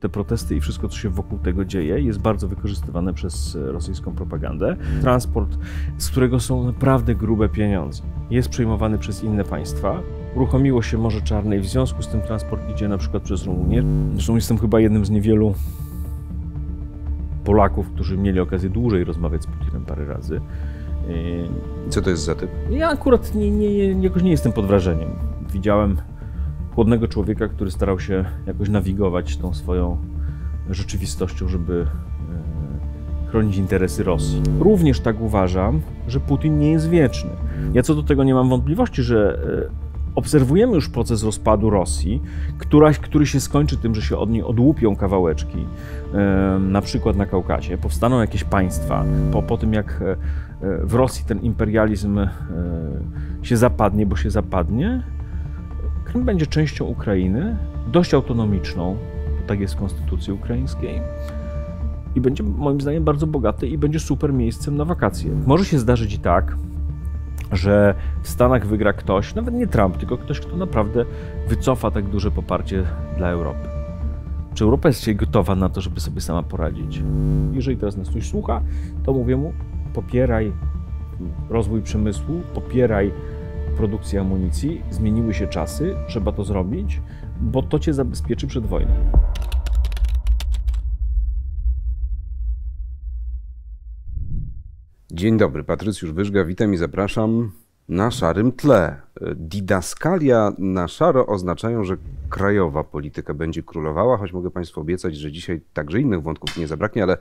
te protesty i wszystko, co się wokół tego dzieje, jest bardzo wykorzystywane przez e, rosyjską propagandę. Transport, z którego są naprawdę grube pieniądze, jest przejmowany przez inne państwa. Uruchomiło się Morze Czarne i w związku z tym transport idzie na przykład przez Rumunię. Zresztą jestem chyba jednym z niewielu Polaków, którzy mieli okazję dłużej rozmawiać z Putinem parę razy. E, co to jest za typ? Ja akurat nie, nie, nie, jakoś nie jestem pod wrażeniem. Widziałem chłodnego człowieka, który starał się jakoś nawigować tą swoją rzeczywistością, żeby e, chronić interesy Rosji. Również tak uważam, że Putin nie jest wieczny. Ja co do tego nie mam wątpliwości, że e, obserwujemy już proces rozpadu Rosji, któraś, który się skończy tym, że się od niej odłupią kawałeczki, e, na przykład na Kaukazie, powstaną jakieś państwa, po, po tym jak w Rosji ten imperializm się zapadnie, bo się zapadnie, Krym będzie częścią Ukrainy, dość autonomiczną, tak jest w konstytucji ukraińskiej. I będzie moim zdaniem bardzo bogaty i będzie super miejscem na wakacje. Może się zdarzyć i tak, że w Stanach wygra ktoś, nawet nie Trump, tylko ktoś, kto naprawdę wycofa tak duże poparcie dla Europy. Czy Europa jest się gotowa na to, żeby sobie sama poradzić? Jeżeli teraz nas ktoś słucha, to mówię mu: popieraj rozwój przemysłu, popieraj produkcji amunicji, zmieniły się czasy, trzeba to zrobić, bo to cię zabezpieczy przed wojną. Dzień dobry, Patrycjusz Wyżga, witam i zapraszam na szarym tle. Didaskalia na szaro oznaczają, że krajowa polityka będzie królowała, choć mogę Państwu obiecać, że dzisiaj także innych wątków nie zabraknie, ale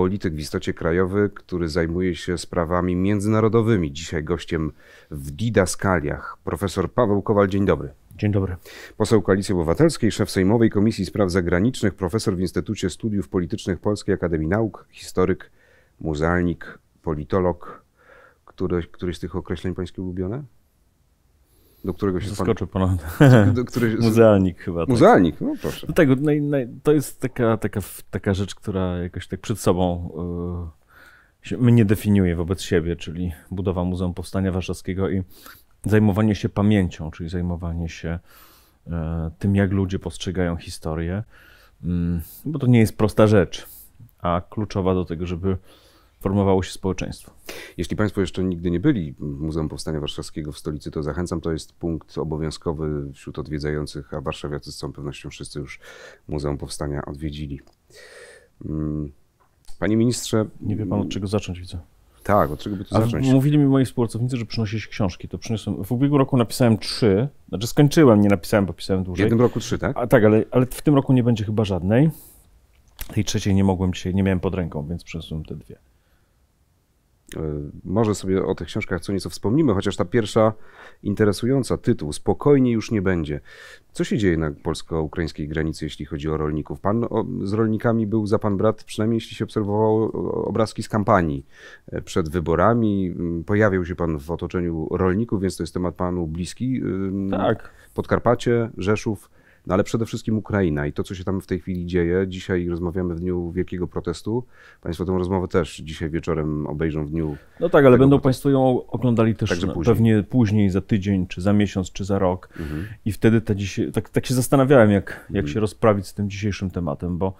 polityk w istocie krajowy, który zajmuje się sprawami międzynarodowymi. Dzisiaj gościem w Didaskaliach profesor Paweł Kowal. Dzień dobry. Dzień dobry. Poseł Koalicji Obywatelskiej, szef Sejmowej Komisji Spraw Zagranicznych, profesor w Instytucie Studiów Politycznych Polskiej Akademii Nauk, historyk, muzealnik, politolog. Które, któreś z tych określeń pańskie ulubione? do którego się Zaskoczył pan... ponad. Której... Muzealnik chyba. Tak. Muzealnik, no proszę. No tak, naj, naj, to jest taka, taka, taka rzecz, która jakoś tak przed sobą yy, mnie definiuje wobec siebie, czyli budowa Muzeum Powstania Warszawskiego i zajmowanie się pamięcią, czyli zajmowanie się e, tym, jak ludzie postrzegają historię, mm, bo to nie jest prosta rzecz, a kluczowa do tego, żeby formowało się społeczeństwo. Jeśli Państwo jeszcze nigdy nie byli w Muzeum Powstania Warszawskiego w stolicy, to zachęcam. To jest punkt obowiązkowy wśród odwiedzających, a warszawiacy z całą pewnością wszyscy już Muzeum Powstania odwiedzili. Mm. Panie ministrze. Nie wie Pan od mm, czego zacząć, widzę. Tak, od czego by tu A zacząć? Mówili mi moi współpracownicy, że książki. To przyniosłem. W ubiegłym roku napisałem trzy, znaczy skończyłem, nie napisałem, bo pisałem dłużej. W jednym roku trzy, tak? A, tak, ale, ale w tym roku nie będzie chyba żadnej. Tej trzeciej nie mogłem dzisiaj, nie miałem pod ręką, więc przyniosłem te dwie. E, może sobie o tych książkach co nieco wspomnimy, chociaż ta pierwsza interesująca, tytuł Spokojnie już nie będzie. Co się dzieje na polsko-ukraińskiej granicy, jeśli chodzi o rolników? Pan o, z rolnikami był za pan brat, przynajmniej jeśli się obserwowało obrazki z kampanii e, przed wyborami. Mm, Pojawiał się pan w otoczeniu rolników, więc to jest temat panu bliski. Tak. Podkarpacie, Rzeszów. No ale przede wszystkim Ukraina i to, co się tam w tej chwili dzieje. Dzisiaj rozmawiamy w dniu wielkiego protestu. Państwo tę rozmowę też dzisiaj wieczorem obejrzą w dniu. No tak, ale będą Państwo ją oglądali też Także później. pewnie później, za tydzień, czy za miesiąc, czy za rok. Mhm. I wtedy ta dzisiaj, tak, tak się zastanawiałem, jak, jak mhm. się rozprawić z tym dzisiejszym tematem, bo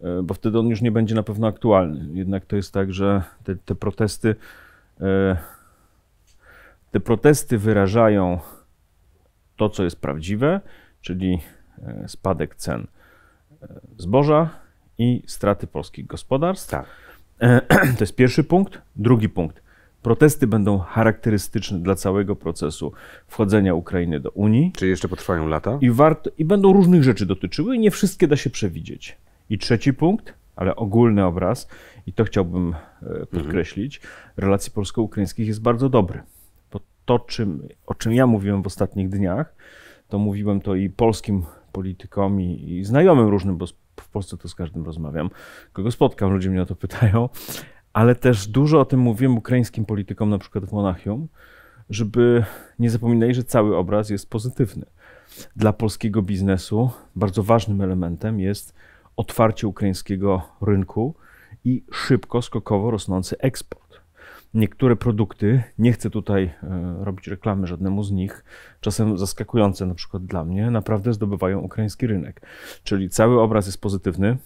e, bo wtedy on już nie będzie na pewno aktualny. Jednak to jest tak, że te, te protesty e, te protesty wyrażają to, co jest prawdziwe, czyli E, spadek cen e, zboża i straty polskich gospodarstw. Tak. E, to jest pierwszy punkt. Drugi punkt. Protesty będą charakterystyczne dla całego procesu wchodzenia Ukrainy do Unii. Czyli jeszcze potrwają lata? I, warto, I będą różnych rzeczy dotyczyły, i nie wszystkie da się przewidzieć. I trzeci punkt, ale ogólny obraz, i to chciałbym mhm. podkreślić, mhm. relacji polsko-ukraińskich jest bardzo dobry. Bo to, czym, o czym ja mówiłem w ostatnich dniach, to mówiłem to i polskim politykom i, i znajomym różnym, bo w Polsce to z każdym rozmawiam, kogo spotkam, ludzie mnie o to pytają, ale też dużo o tym mówiłem ukraińskim politykom, na przykład w Monachium, żeby nie zapominali, że cały obraz jest pozytywny. Dla polskiego biznesu bardzo ważnym elementem jest otwarcie ukraińskiego rynku i szybko, skokowo rosnący eksport niektóre produkty, nie chcę tutaj e, robić reklamy żadnemu z nich, czasem zaskakujące na przykład dla mnie, naprawdę zdobywają ukraiński rynek. Czyli cały obraz jest pozytywny.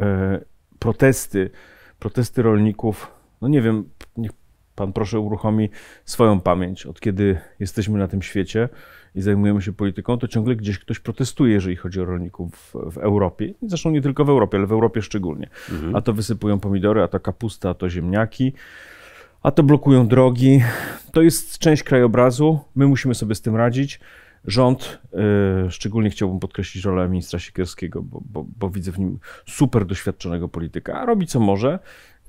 E, protesty, protesty rolników, no nie wiem, niech Pan proszę uruchomi swoją pamięć. Od kiedy jesteśmy na tym świecie i zajmujemy się polityką, to ciągle gdzieś ktoś protestuje, jeżeli chodzi o rolników w, w Europie. Zresztą nie tylko w Europie, ale w Europie szczególnie. Mhm. A to wysypują pomidory, a to kapusta, a to ziemniaki a to blokują drogi. To jest część krajobrazu, my musimy sobie z tym radzić. Rząd, y, szczególnie chciałbym podkreślić rolę ministra Siekierskiego, bo, bo, bo, widzę w nim super doświadczonego polityka, a robi co może,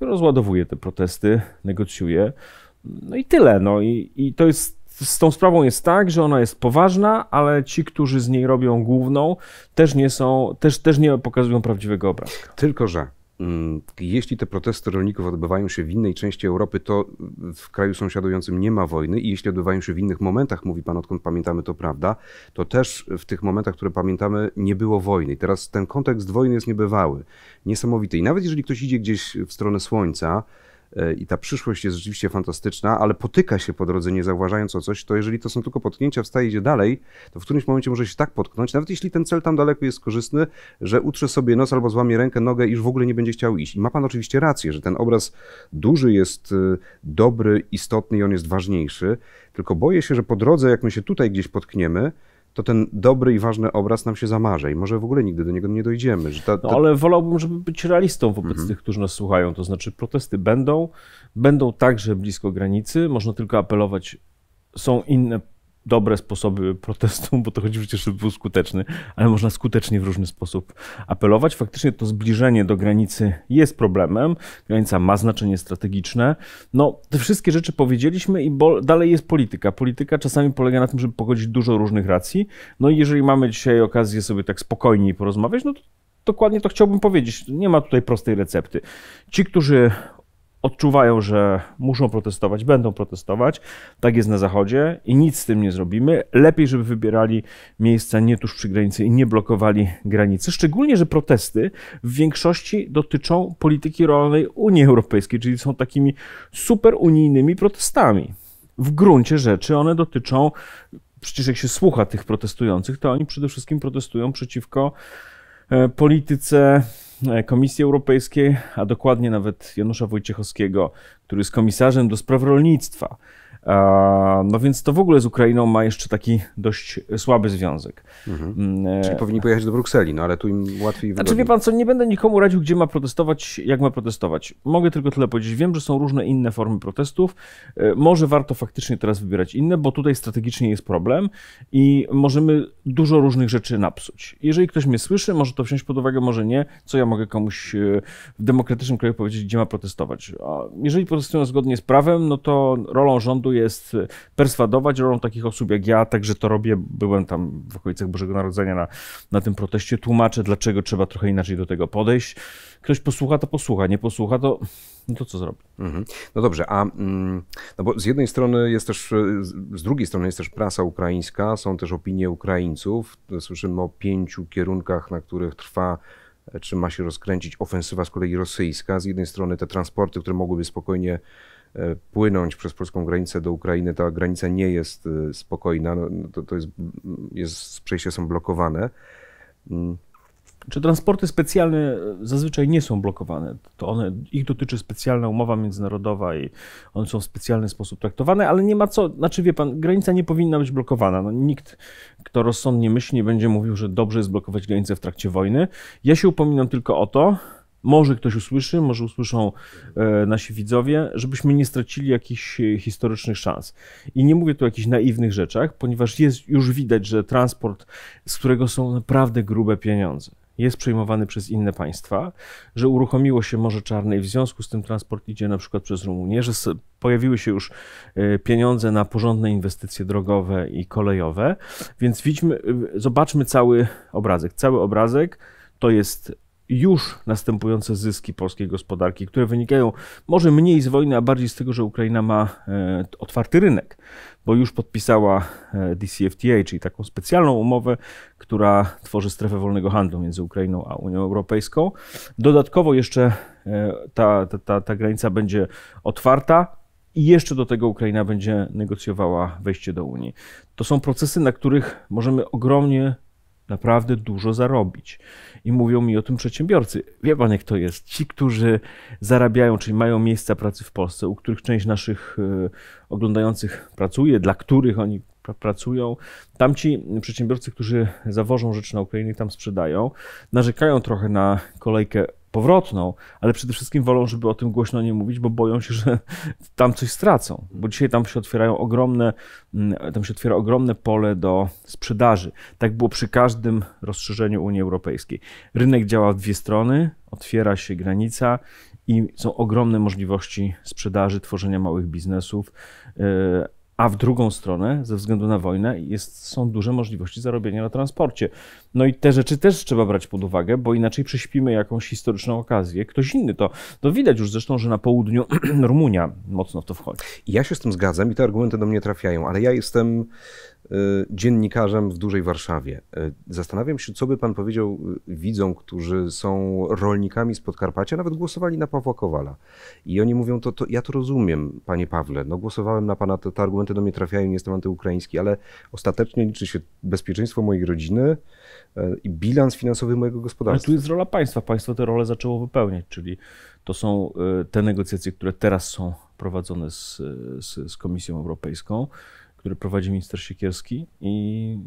rozładowuje te protesty, negocjuje. No i tyle. No i, i to jest z tą sprawą jest tak, że ona jest poważna, ale ci, którzy z niej robią główną, też nie są, też, też nie pokazują prawdziwego obrazka. Tylko, że Mm, jeśli te protesty rolników odbywają się w innej części Europy, to w kraju sąsiadującym nie ma wojny i jeśli odbywają się w innych momentach, mówi pan odkąd pamiętamy to prawda, to też w tych momentach, które pamiętamy, nie było wojny. I teraz ten kontekst wojny jest niebywały, niesamowity. I nawet jeżeli ktoś idzie gdzieś w stronę słońca, E, i ta przyszłość jest rzeczywiście fantastyczna, ale potyka się po drodze, nie zauważając o coś, to jeżeli to są tylko potknięcia, wstaje idzie dalej, to w którymś momencie może się tak potknąć, nawet jeśli ten cel tam daleko jest korzystny, że utrze sobie nos albo złamie rękę, nogę i już w ogóle nie będzie chciał iść. I ma pan oczywiście rację, że ten obraz duży jest y, dobry, istotny i on jest ważniejszy, tylko boję się, że po drodze, jak my się tutaj gdzieś potkniemy, to ten dobry i ważny obraz nam się zamarza i może w ogóle nigdy do niego nie dojdziemy. Ta, ta... No, ale wolałbym, żeby być realistą wobec mhm. tych, którzy nas słuchają. To znaczy protesty będą, będą także blisko granicy, można tylko apelować. Są inne dobre sposoby protestu, bo to chodzi przecież, żeby był skuteczny, ale można skutecznie w różny sposób apelować. Faktycznie to zbliżenie do granicy jest problemem. Granica ma znaczenie strategiczne. No, te wszystkie rzeczy powiedzieliśmy i dalej jest polityka. Polityka czasami polega na tym, żeby pogodzić dużo różnych racji. No i jeżeli mamy dzisiaj okazję sobie tak spokojniej porozmawiać, no to dokładnie to chciałbym powiedzieć. Nie ma tutaj prostej recepty. Ci, którzy odczuwają, że muszą protestować, będą protestować. Tak jest na Zachodzie i nic z tym nie zrobimy. Lepiej, żeby wybierali miejsca nie tuż przy granicy i nie blokowali granicy. Szczególnie, że protesty w większości dotyczą polityki rolnej Unii Europejskiej, czyli są takimi superunijnymi protestami. W gruncie rzeczy one dotyczą, przecież jak się słucha tych protestujących, to oni przede wszystkim protestują przeciwko e, polityce E, Komisji Europejskiej, a dokładnie nawet Janusza Wojciechowskiego, który jest komisarzem do spraw rolnictwa, no więc to w ogóle z Ukrainą ma jeszcze taki dość słaby związek. Mhm. Mm, e, Czyli powinni pojechać do Brukseli, no ale tu im łatwiej wygodnie. Znaczy wie pan co, nie będę nikomu radził, gdzie ma protestować, jak ma protestować. Mogę tylko tyle powiedzieć. Wiem, że są różne inne formy protestów. E, może warto faktycznie teraz wybierać inne, bo tutaj strategicznie jest problem i możemy dużo różnych rzeczy napsuć. Jeżeli ktoś mnie słyszy, może to wziąć pod uwagę, może nie. Co ja mogę komuś e, w demokratycznym kraju powiedzieć, gdzie ma protestować? A jeżeli protestują zgodnie z prawem, no to rolą rządu jest e, perswadować rolą takich osób jak ja, także to robię. Byłem tam w okolicach Bożego Narodzenia na, na tym proteście, tłumaczę, dlaczego trzeba trochę inaczej do tego podejść. Ktoś posłucha, to posłucha, nie posłucha, to no to co zrobi? Mhm. No dobrze, a mm, no bo z jednej strony jest też, e, z drugiej strony jest też prasa ukraińska, są też opinie Ukraińców. Słyszymy o pięciu kierunkach, na których trwa e, czy ma się rozkręcić ofensywa z kolei rosyjska. Z jednej strony te transporty, które mogłyby spokojnie płynąć przez polską granicę do Ukrainy. Ta granica nie jest y, spokojna, no, no, to, to jest, jest, przejścia są blokowane. Mm. Czy transporty specjalne e, zazwyczaj nie są blokowane? To one, ich dotyczy specjalna umowa międzynarodowa i one są w specjalny sposób traktowane, ale nie ma co, znaczy wie pan, granica nie powinna być blokowana. No, nikt, kto rozsądnie myśli, nie będzie mówił, że dobrze jest blokować granicę w trakcie wojny. Ja się upominam tylko o to, może ktoś usłyszy, może usłyszą e, nasi widzowie, żebyśmy nie stracili jakichś e, historycznych szans. I nie mówię tu o jakichś naiwnych rzeczach, ponieważ jest już widać, że transport, z którego są naprawdę grube pieniądze, jest przejmowany przez inne państwa, że uruchomiło się Morze Czarne i w związku z tym transport idzie na przykład przez Rumunię, że pojawiły się już e, pieniądze na porządne inwestycje drogowe i kolejowe, więc widzimy, zobaczmy cały obrazek. Cały obrazek to jest już następujące zyski polskiej gospodarki, które wynikają może mniej z wojny, a bardziej z tego, że Ukraina ma e, otwarty rynek, bo już podpisała e, DCFTA, czyli taką specjalną umowę, która tworzy strefę wolnego handlu między Ukrainą a Unią Europejską. Dodatkowo jeszcze e, ta, ta, ta, ta granica będzie otwarta. I jeszcze do tego Ukraina będzie negocjowała wejście do Unii. To są procesy, na których możemy ogromnie naprawdę dużo zarobić. I mówią mi o tym przedsiębiorcy. Wie pan, jak to jest? Ci, którzy zarabiają, czyli mają miejsca pracy w Polsce, u których część naszych e, oglądających pracuje, dla których oni pracują. Tamci przedsiębiorcy, którzy zawożą rzeczy na Ukrainę i tam sprzedają, narzekają trochę na kolejkę powrotną, ale przede wszystkim wolą, żeby o tym głośno nie mówić, bo boją się, że tam coś stracą. Bo dzisiaj tam się otwierają ogromne, mm, tam się otwiera ogromne pole do sprzedaży. Tak było przy każdym rozszerzeniu Unii Europejskiej. Rynek działa w dwie strony, otwiera się granica i są ogromne możliwości sprzedaży, tworzenia małych biznesów, y, a w drugą stronę, ze względu na wojnę, jest, są duże możliwości zarobienia na transporcie. No i te rzeczy też trzeba brać pod uwagę, bo inaczej prześpimy jakąś historyczną okazję. Ktoś inny to, to widać już zresztą, że na południu Rumunia mocno w to wchodzi. Ja się z tym zgadzam i te argumenty do mnie trafiają, ale ja jestem Y, dziennikarzem w dużej Warszawie. Y, zastanawiam się, co by pan powiedział y, widzom, którzy są rolnikami z Podkarpacia, nawet głosowali na Pawła Kowala. I oni mówią, to, to ja to rozumiem, panie Pawle, no głosowałem na pana, te, te argumenty do mnie trafiają, nie jestem antyukraiński, ale ostatecznie liczy się bezpieczeństwo mojej rodziny i bilans finansowy mojego gospodarstwa. Ale tu jest rola państwa. Państwo tę rolę zaczęło wypełniać, czyli to są te negocjacje, które teraz są prowadzone z, z, z Komisją Europejską który prowadzi minister Siekierski i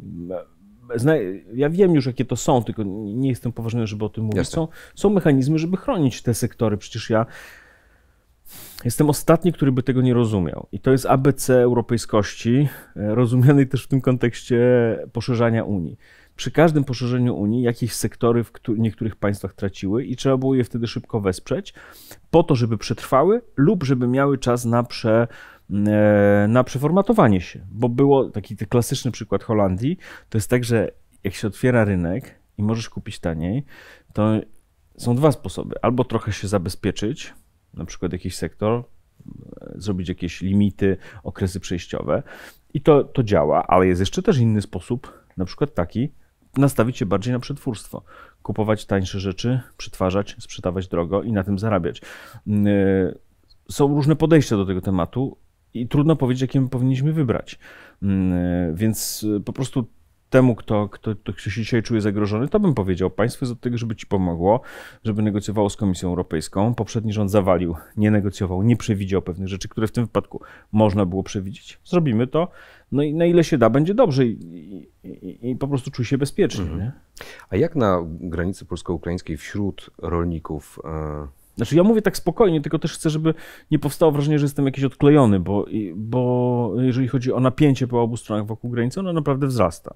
ja wiem już, jakie to są, tylko nie jestem poważny, żeby o tym mówić. Są, są mechanizmy, żeby chronić te sektory. Przecież ja jestem ostatni, który by tego nie rozumiał. I to jest ABC europejskości, e, rozumianej też w tym kontekście poszerzania Unii. Przy każdym poszerzeniu Unii jakieś sektory w niektórych państwach traciły i trzeba było je wtedy szybko wesprzeć, po to, żeby przetrwały lub żeby miały czas na przetrwanie E, na przeformatowanie się, bo było taki klasyczny przykład Holandii, to jest tak, że jak się otwiera rynek i możesz kupić taniej, to są dwa sposoby. Albo trochę się zabezpieczyć, na przykład jakiś sektor, e, zrobić jakieś limity, okresy przejściowe i to, to działa, ale jest jeszcze też inny sposób, na przykład taki, nastawić się bardziej na przetwórstwo, kupować tańsze rzeczy, przetwarzać, sprzedawać drogo i na tym zarabiać. E, są różne podejścia do tego tematu i trudno powiedzieć, jakim powinniśmy wybrać. Mm, e, więc e, po prostu temu, kto, kto, kto się dzisiaj czuje zagrożony, to bym powiedział, państwo jest od tego, żeby ci pomogło, żeby negocjowało z Komisją Europejską. Poprzedni rząd zawalił, nie negocjował, nie przewidział pewnych rzeczy, które w tym wypadku można było przewidzieć. Zrobimy to, no i na ile się da, będzie dobrze i, i, i po prostu czuj się bezpiecznie. Mhm. A jak na granicy polsko-ukraińskiej wśród rolników... E, znaczy ja mówię tak spokojnie, tylko też chcę, żeby nie powstało wrażenie, że jestem jakiś odklejony, bo, bo jeżeli chodzi o napięcie po obu stronach wokół granicy, ono naprawdę wzrasta.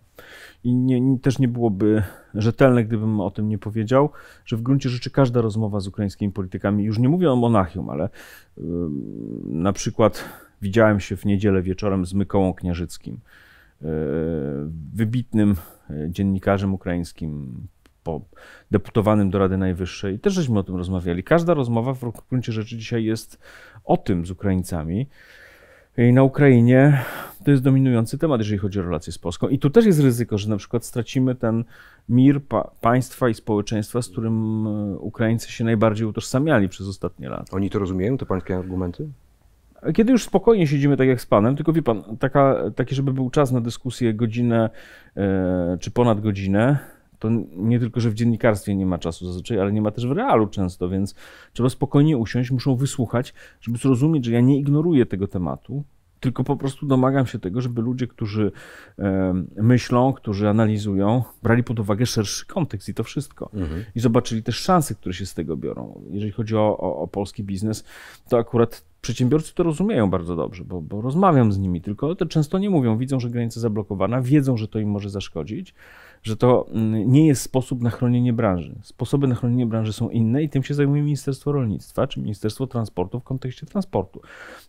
I nie, nie, też nie byłoby rzetelne, gdybym o tym nie powiedział, że w gruncie rzeczy każda rozmowa z ukraińskimi politykami, już nie mówię o Monachium, ale yy, na przykład widziałem się w niedzielę wieczorem z Mykołą Kniarzyckim, yy, wybitnym y, dziennikarzem ukraińskim, po deputowanym do Rady Najwyższej. Też żeśmy o tym rozmawiali. Każda rozmowa w gruncie rzeczy dzisiaj jest o tym z Ukraińcami. I na Ukrainie to jest dominujący temat, jeżeli chodzi o relacje z Polską. I tu też jest ryzyko, że na przykład stracimy ten mir pa państwa i społeczeństwa, z którym e, Ukraińcy się najbardziej utożsamiali przez ostatnie lata. Oni to rozumieją, te pańskie argumenty? Kiedy już spokojnie siedzimy, tak jak z panem, tylko wie pan, taka, taki, żeby był czas na dyskusję godzinę yy, czy ponad godzinę, to nie tylko, że w dziennikarstwie nie ma czasu zazwyczaj, ale nie ma też w realu często, więc trzeba spokojnie usiąść, muszą wysłuchać, żeby zrozumieć, że ja nie ignoruję tego tematu, tylko po prostu domagam się tego, żeby ludzie, którzy myślą, którzy analizują, brali pod uwagę szerszy kontekst i to wszystko. Mhm. I zobaczyli też szanse, które się z tego biorą. Jeżeli chodzi o, o, o polski biznes, to akurat przedsiębiorcy to rozumieją bardzo dobrze, bo, bo rozmawiam z nimi, tylko to często nie mówią, widzą, że granica zablokowana, wiedzą, że to im może zaszkodzić że to mm, nie jest sposób na chronienie branży. Sposoby na chronienie branży są inne i tym się zajmuje Ministerstwo Rolnictwa czy Ministerstwo Transportu w kontekście transportu.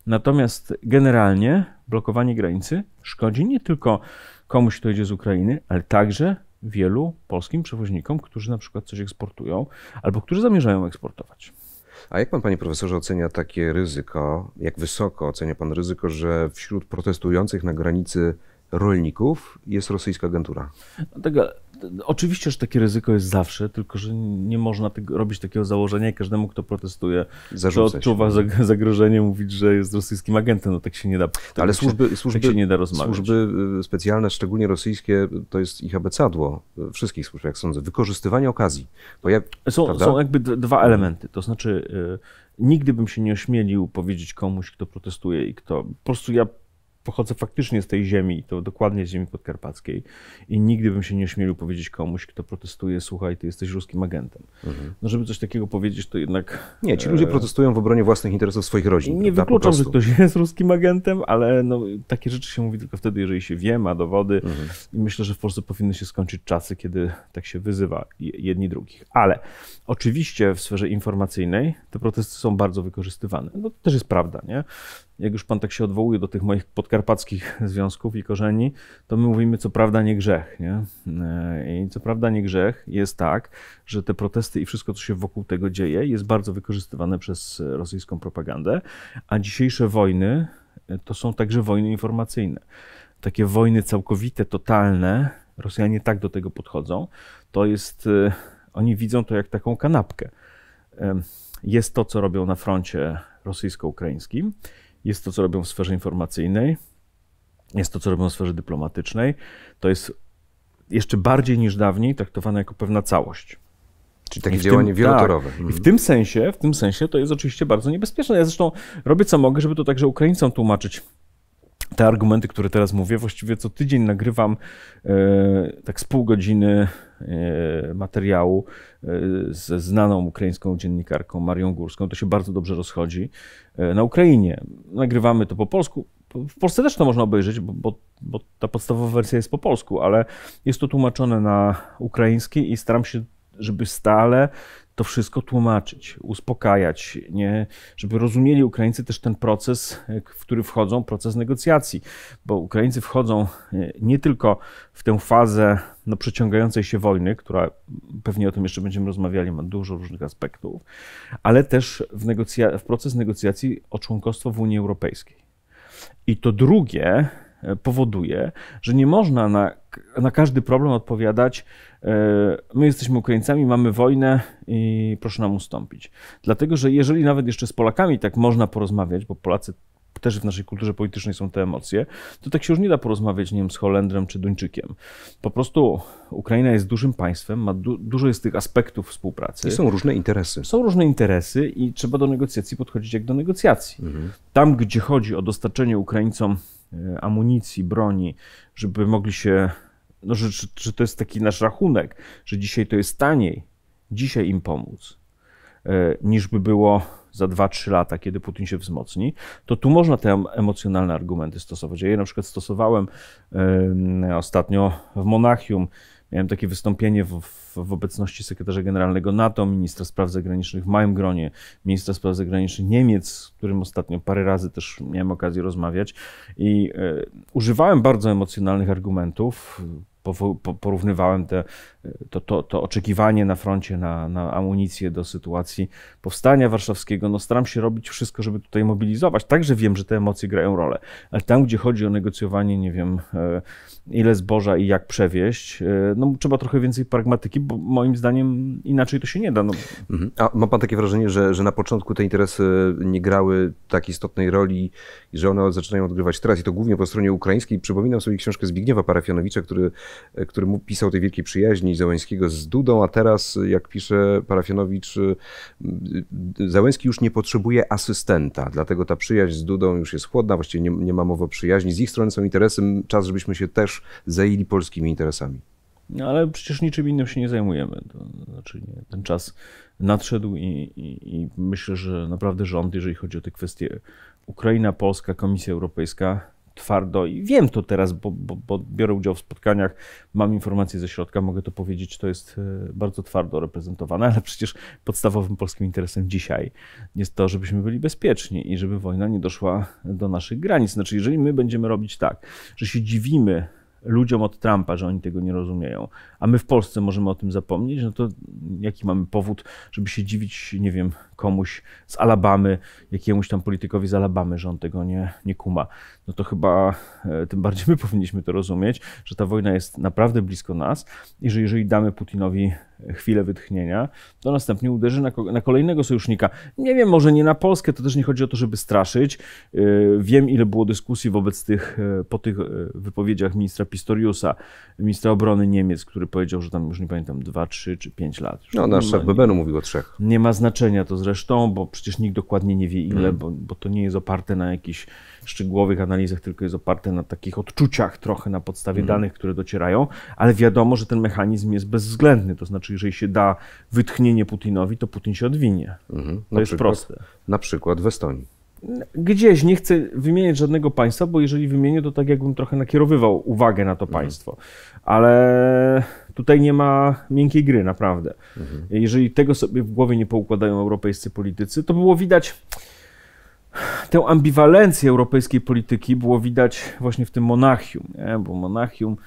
Natomiast generalnie blokowanie granicy szkodzi nie tylko komuś, kto idzie z Ukrainy, ale także wielu polskim przewoźnikom, którzy na przykład coś eksportują albo którzy zamierzają eksportować. A jak pan, panie profesorze, ocenia takie ryzyko? Jak wysoko ocenia pan ryzyko, że wśród protestujących na granicy rolników jest rosyjska agentura. No tego, oczywiście, że takie ryzyko jest zawsze, tylko że nie można tego, robić takiego założenia i każdemu, kto protestuje, Zarzuca kto odczuwa się. No. zagrożenie, mówić, że jest rosyjskim agentem. No tak się nie da. Tak Ale służby, się, służby, tak nie da rozmawiać. służby y, specjalne, szczególnie rosyjskie, to jest ich abecadło y, wszystkich służb, jak sądzę. Wykorzystywanie okazji. są, są, jakby dwa elementy. To znaczy, yy, nigdy bym się nie ośmielił powiedzieć komuś, kto protestuje i kto. Po prostu ja pochodzę faktycznie z tej ziemi, to dokładnie z ziemi podkarpackiej i nigdy bym się nie śmielił powiedzieć komuś, kto protestuje, słuchaj, ty jesteś ruskim agentem. Mhm. No żeby coś takiego powiedzieć, to jednak... Nie, ci ludzie e, protestują w obronie własnych interesów swoich rodzin. Nie tak, wykluczam, że ktoś jest ruskim agentem, ale no, takie rzeczy się mówi tylko wtedy, jeżeli się wie, ma dowody mhm. i myślę, że w Polsce powinny się skończyć czasy, kiedy tak się wyzywa jedni drugich. Ale oczywiście w sferze informacyjnej te protesty są bardzo wykorzystywane. No, to też jest prawda, nie? jak już pan tak się odwołuje do tych moich podkarpackich związków i korzeni, to my mówimy, co prawda nie grzech. Nie? E, I co prawda nie grzech jest tak, że te protesty i wszystko, co się wokół tego dzieje, jest bardzo wykorzystywane przez rosyjską propagandę, a dzisiejsze wojny e, to są także wojny informacyjne. Takie wojny całkowite, totalne, Rosjanie tak do tego podchodzą, to jest, e, oni widzą to jak taką kanapkę. Jest to, co robią na froncie rosyjsko-ukraińskim, jest to, co robią w sferze informacyjnej, jest to, co robią w sferze dyplomatycznej. To jest jeszcze bardziej niż dawniej traktowane jako pewna całość. Czyli takie I działanie tym, tak. wielotorowe. Tak. I w mhm. tym sensie, w tym sensie to jest oczywiście bardzo niebezpieczne. Ja zresztą robię co mogę, żeby to także Ukraińcom tłumaczyć. Te argumenty, które teraz mówię, właściwie co tydzień nagrywam e, tak z pół godziny E, materiału e, ze znaną ukraińską dziennikarką Marią Górską. To się bardzo dobrze rozchodzi e, na Ukrainie. Nagrywamy to po polsku. W Polsce też to można obejrzeć, bo, bo, bo ta podstawowa wersja jest po polsku, ale jest to tłumaczone na ukraiński i staram się żeby stale to wszystko tłumaczyć, uspokajać, nie? żeby rozumieli Ukraińcy też ten proces, w który wchodzą, proces negocjacji, bo Ukraińcy wchodzą e, nie tylko w tę fazę no, przeciągającej się wojny, która pewnie o tym jeszcze będziemy rozmawiali, ma dużo różnych aspektów, ale też w, negocja- w proces negocjacji o członkostwo w Unii Europejskiej. I to drugie, E, powoduje, że nie można na, na każdy problem odpowiadać: e, My jesteśmy Ukraińcami, mamy wojnę i proszę nam ustąpić. Dlatego, że jeżeli nawet jeszcze z Polakami tak można porozmawiać, bo Polacy też w naszej kulturze politycznej są te emocje, to tak się już nie da porozmawiać, nie wiem, z Holendrem czy Duńczykiem. Po prostu Ukraina jest dużym państwem, ma du dużo jest tych aspektów współpracy. I są różne interesy. Są różne interesy i trzeba do negocjacji podchodzić jak do negocjacji. Mhm. Tam, gdzie chodzi o dostarczenie Ukraińcom E, amunicji, broni, żeby mogli się, no, że, że to jest taki nasz rachunek, że dzisiaj to jest taniej, dzisiaj im pomóc, e, niż by było za 2-3 lata, kiedy Putin się wzmocni, to tu można te emocjonalne argumenty stosować. Ja je na przykład stosowałem ostatnio w Monachium Miałem takie wystąpienie w, w, w, obecności sekretarza generalnego NATO, ministra spraw zagranicznych w małym gronie, ministra spraw zagranicznych Niemiec, z którym ostatnio parę razy też miałem okazję rozmawiać. I e, używałem bardzo emocjonalnych argumentów. Porównywałem te to, to, to oczekiwanie na froncie na, na amunicję do sytuacji powstania warszawskiego, no staram się robić wszystko, żeby tutaj mobilizować. Także wiem, że te emocje grają rolę, ale tam, gdzie chodzi o negocjowanie, nie wiem, e, ile zboża i jak przewieźć, e, no trzeba trochę więcej pragmatyki, bo moim zdaniem inaczej to się nie da. No. Mhm. A ma pan takie wrażenie, że, że na początku te interesy nie grały tak istotnej roli i że one zaczynają odgrywać teraz i to głównie po stronie ukraińskiej. Przypominam sobie książkę Zbigniewa Parafianowicza, który, e, który mu pisał tej wielkiej przyjaźni utożsamić Załęskiego z Dudą, a teraz, jak pisze Parafianowicz, y, y, Załęski już nie potrzebuje asystenta, dlatego ta przyjaźń z Dudą już jest chłodna, właściwie nie, nie ma mowy o przyjaźni. Z ich strony są interesy, czas, żebyśmy się też zajęli polskimi interesami. No, ale przecież niczym innym się nie zajmujemy. To znaczy, nie, ten czas nadszedł i, i, i myślę, że naprawdę rząd, jeżeli chodzi o te kwestie Ukraina, Polska, Komisja Europejska, twardo i wiem to teraz, bo, bo, bo, biorę udział w spotkaniach, mam informacje ze środka, mogę to powiedzieć, to jest e, bardzo twardo reprezentowane, ale przecież podstawowym polskim interesem dzisiaj jest to, żebyśmy byli bezpieczni i żeby wojna nie doszła do naszych granic. Znaczy, jeżeli my będziemy robić tak, że się dziwimy, ludziom od Trumpa, że oni tego nie rozumieją, a my w Polsce możemy o tym zapomnieć, no to jaki mamy powód, żeby się dziwić, nie wiem, komuś z Alabamy, jakiemuś tam politykowi z Alabamy, że on tego nie, nie kuma. No to chyba e, tym bardziej my powinniśmy to rozumieć, że ta wojna jest naprawdę blisko nas i że jeżeli damy Putinowi chwilę wytchnienia, to następnie uderzy na, na, kolejnego sojusznika. Nie wiem, może nie na Polskę, to też nie chodzi o to, żeby straszyć. Y, wiem, ile było dyskusji wobec tych, y, po tych y, wypowiedziach ministra Pistoriusa, ministra obrony Niemiec, który powiedział, że tam już nie pamiętam, 2, 3 czy 5 lat. Już no, nasz szef BBN mówił o trzech. Nie ma znaczenia to zresztą, bo przecież nikt dokładnie nie wie ile, hmm. bo, bo to nie jest oparte na jakichś szczegółowych analizach, tylko jest oparte na takich odczuciach trochę na podstawie mm. danych, które docierają, ale wiadomo, że ten mechanizm jest bezwzględny. To znaczy, jeżeli się da wytchnienie Putinowi, to Putin się odwinie. Mm -hmm. To jest proste. Na przykład w Estonii. Gdzieś nie chcę wymieniać żadnego państwa, bo jeżeli wymienię, to tak jakbym trochę nakierowywał uwagę na to mhm. państwo. Ale tutaj nie ma miękkiej gry, naprawdę. Mhm. Jeżeli tego sobie w głowie nie poukładają europejscy politycy, to było widać tę ambiwalencję europejskiej polityki było widać właśnie w tym Monachium, nie? bo Monachium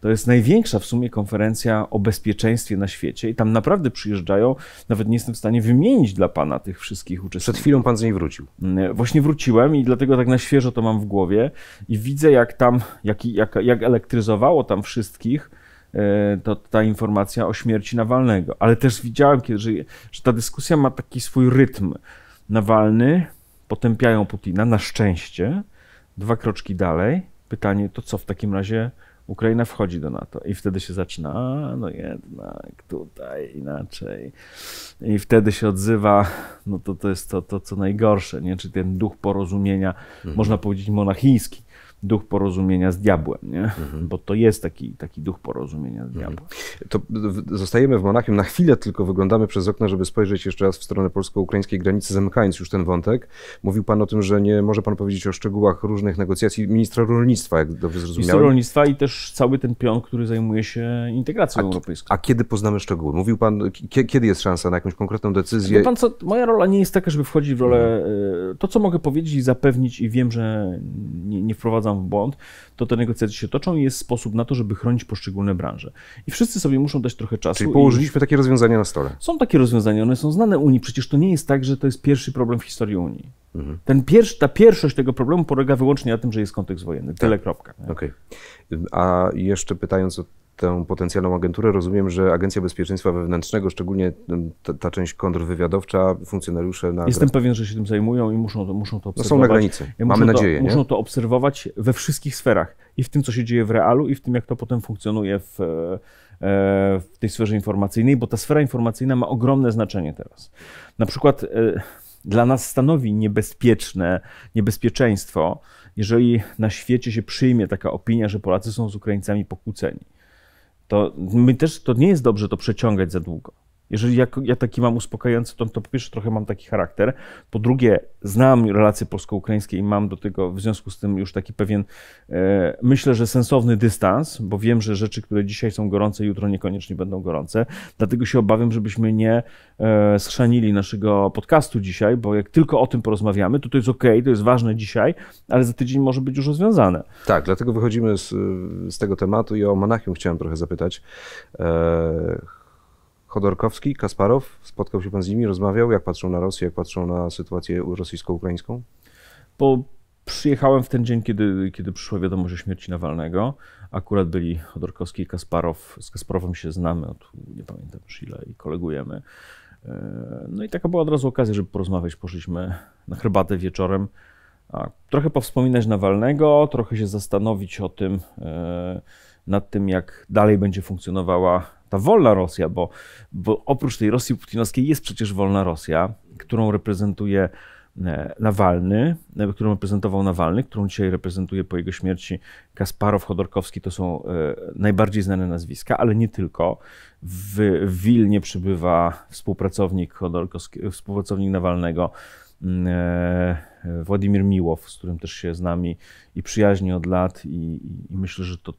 to jest największa w sumie konferencja o bezpieczeństwie na świecie i tam naprawdę przyjeżdżają, nawet nie jestem w stanie wymienić dla pana tych wszystkich uczestników. Przed chwilą pan z niej wrócił. Mm, właśnie wróciłem i dlatego tak na świeżo to mam w głowie i widzę jak tam, jak, jak, jak elektryzowało tam wszystkich e, to ta informacja o śmierci Nawalnego. Ale też widziałem, kiedy, że, że ta dyskusja ma taki swój rytm. Nawalny potępiają Putina, na szczęście. Dwa kroczki dalej, pytanie to co w takim razie Ukraina wchodzi do NATO i wtedy się zaczyna, a no jednak tutaj inaczej. I wtedy się odzywa, no to to jest to, to co najgorsze, nie? czy ten duch porozumienia, mhm. można powiedzieć monachijski, duch porozumienia z diabłem, nie? Mhm. bo to jest taki, taki duch porozumienia z mhm. diabłem. To zostajemy w Monachium, na chwilę tylko wyglądamy przez okno, żeby spojrzeć jeszcze raz w stronę polsko-ukraińskiej granicy, zamykając już ten wątek. Mówił Pan o tym, że nie może Pan powiedzieć o szczegółach różnych negocjacji ministra rolnictwa, jak dobrze zrozumiałem. Ministra rolnictwa i też cały ten pion, który zajmuje się integracją a, europejską. A kiedy poznamy szczegóły? Mówił Pan, kiedy jest szansa na jakąś konkretną decyzję? pan co, moja rola nie jest taka, żeby wchodzić w rolę, mhm. e, to co mogę powiedzieć i zapewnić i wiem, że nie, nie wprowadzam wprowadzam w błąd, to te negocjacje się toczą i jest sposób na to, żeby chronić poszczególne branże. I wszyscy sobie muszą dać trochę czasu. Czyli położyliśmy i... takie rozwiązania na stole. Są takie rozwiązania, one są znane Unii. Przecież to nie jest tak, że to jest pierwszy problem w historii Unii. Mhm. Ten pierwszy, ta pierwszość tego problemu polega wyłącznie na tym, że jest kontekst wojenny. Tak. Tyle kropka. Okay. A jeszcze pytając o tę potencjalną agenturę. Rozumiem, że Agencja Bezpieczeństwa Wewnętrznego, szczególnie ta, ta część kontrwywiadowcza, funkcjonariusze na. Jestem pewien, że się tym zajmują i muszą to, muszą to obserwować. No są na granicy. Ja Mamy nadzieję. To, muszą to obserwować we wszystkich sferach. I w tym, co się dzieje w realu, i w tym, jak to potem funkcjonuje w, e, e, w tej sferze informacyjnej, bo ta sfera informacyjna ma ogromne znaczenie teraz. Na przykład e, dla nas stanowi niebezpieczne niebezpieczeństwo, jeżeli na świecie się przyjmie taka opinia, że Polacy są z Ukraińcami pokłóceni. To my też to nie jest dobrze to przeciągać za długo. Jeżeli ja, ja taki mam uspokajający ton, to po pierwsze trochę mam taki charakter, po drugie znam relacje polsko-ukraińskie i mam do tego w związku z tym już taki pewien, e, myślę, że sensowny dystans, bo wiem, że rzeczy, które dzisiaj są gorące, jutro niekoniecznie będą gorące. Dlatego się obawiam, żebyśmy nie e, schrzanili naszego podcastu dzisiaj, bo jak tylko o tym porozmawiamy, to to jest ok, to jest ważne dzisiaj, ale za tydzień może być już rozwiązane. Tak, dlatego wychodzimy z, z tego tematu i o Monachium chciałem trochę zapytać. E Chodorkowski, Kasparow, spotkał się pan z nimi, rozmawiał, jak patrzą na Rosję, jak patrzą na sytuację rosyjsko-ukraińską? Po przyjechałem w ten dzień, kiedy, kiedy przyszła wiadomość o śmierci Nawalnego. Akurat byli Chodorkowski i Kasparow. Z Kasparowem się znamy od, nie pamiętam już ile, i kolegujemy. E, no i taka była od razu okazja, żeby porozmawiać. Poszliśmy na herbatę wieczorem. Trochę powspominać Nawalnego, trochę się zastanowić o tym, e, nad tym, jak dalej będzie funkcjonowała ta wolna Rosja, bo, bo oprócz tej Rosji putinowskiej jest przecież wolna Rosja, którą reprezentuje e, Nawalny, e, którą reprezentował Nawalny, którą dzisiaj reprezentuje po jego śmierci Kasparow, Chodorkowski, to są e, najbardziej znane nazwiska, ale nie tylko. W Wilnie przybywa współpracownik, współpracownik Nawalnego, mm, Władimir Miłow, z którym też się z nami i przyjaźni od lat i, i myślę, że to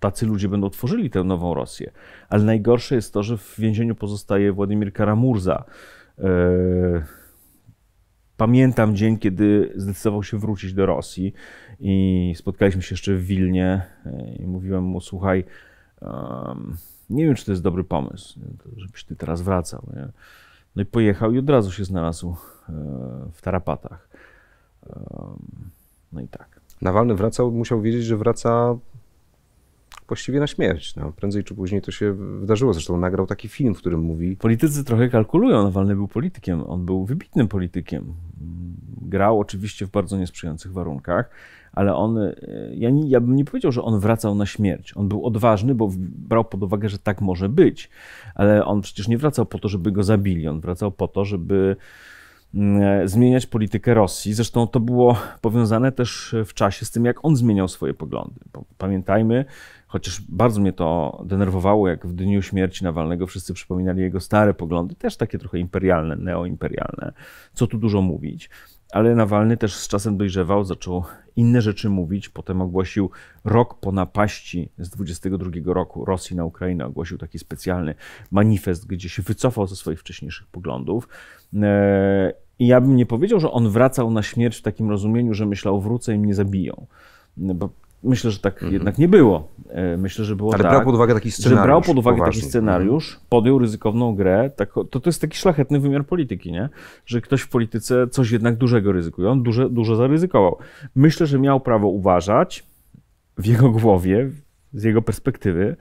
tacy ludzie będą tworzyli tę nową Rosję. Ale najgorsze jest to, że w więzieniu pozostaje Władimir Karamurza. E, pamiętam dzień, kiedy zdecydował się wrócić do Rosji i spotkaliśmy się jeszcze w Wilnie e, i mówiłem mu, słuchaj, nie wiem, czy to jest dobry pomysł, żebyś ty teraz wracał. Nie? No i pojechał i od razu się znalazł e, w tarapatach. No i tak. Nawalny wracał, musiał wiedzieć, że wraca właściwie na śmierć. No, prędzej czy później to się wydarzyło. Zresztą nagrał taki film, w którym mówi... Politycy trochę kalkulują. Nawalny no, był politykiem. On był wybitnym politykiem. Grał oczywiście w bardzo niesprzyjających warunkach, ale on... E, ja, nie, ja bym nie powiedział, że on wracał na śmierć. On był odważny, bo brał pod uwagę, że tak może być. Ale on przecież nie wracał po to, żeby go zabili. On wracał po to, żeby Mm, e, zmieniać politykę Rosji. Zresztą to było powiązane też e, w czasie z tym, jak on zmieniał swoje poglądy. Pamiętajmy, chociaż bardzo mnie to denerwowało, jak w dniu śmierci Nawalnego wszyscy przypominali jego stare poglądy, też takie trochę imperialne, neoimperialne, co tu dużo mówić. Ale Nawalny też z czasem dojrzewał, zaczął inne rzeczy mówić. Potem ogłosił rok po napaści z 22 roku Rosji na Ukrainę. Ogłosił taki specjalny manifest, gdzie się wycofał ze swoich wcześniejszych poglądów. E, I ja bym nie powiedział, że on wracał na śmierć w takim rozumieniu, że myślał, wrócę i mnie zabiją. Bo Myślę, że tak mhm. jednak nie było. E, myślę, że było Ale tak, brał pod uwagę taki scenariusz. Że brał pod uwagę taki mhm. scenariusz, podjął ryzykowną grę. Tak, to, to jest taki szlachetny wymiar polityki, nie? Że ktoś w polityce coś jednak dużego ryzykuje. On duże, dużo zaryzykował. Myślę, że miał prawo uważać w jego głowie, z jego perspektywy,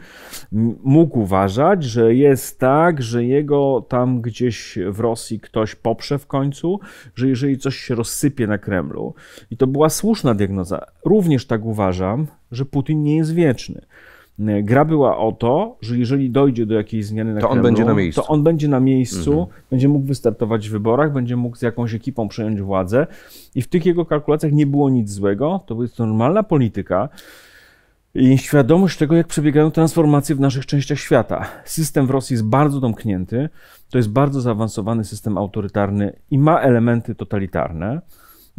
mógł uważać, że jest tak, że jego tam gdzieś w Rosji ktoś poprze w końcu, że jeżeli coś się rozsypie na Kremlu, i to była słuszna diagnoza, również tak uważam, że Putin nie jest wieczny. E, gra była o to, że jeżeli dojdzie do jakiejś zmiany na to Kremlu, on będzie na miejscu. to on będzie na miejscu, mhm. będzie mógł wystartować w wyborach, będzie mógł z jakąś ekipą przejąć władzę i w tych jego kalkulacjach nie było nic złego, to jest normalna polityka i świadomość tego, jak przebiegają transformacje w naszych częściach świata. System w Rosji jest bardzo domknięty, to jest bardzo zaawansowany system autorytarny i ma elementy totalitarne.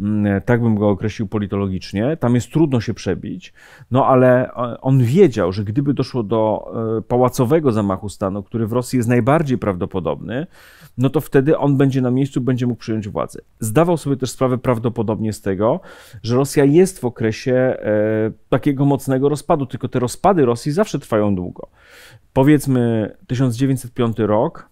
Mm, tak bym go określił politologicznie, tam jest trudno się przebić, no ale e, on wiedział, że gdyby doszło do e, pałacowego zamachu stanu, który w Rosji jest najbardziej prawdopodobny, no to wtedy on będzie na miejscu, będzie mógł przyjąć władzę. Zdawał sobie też sprawę prawdopodobnie z tego, że Rosja jest w okresie e, takiego mocnego rozpadu, tylko te rozpady Rosji zawsze trwają długo. Powiedzmy 1905 rok,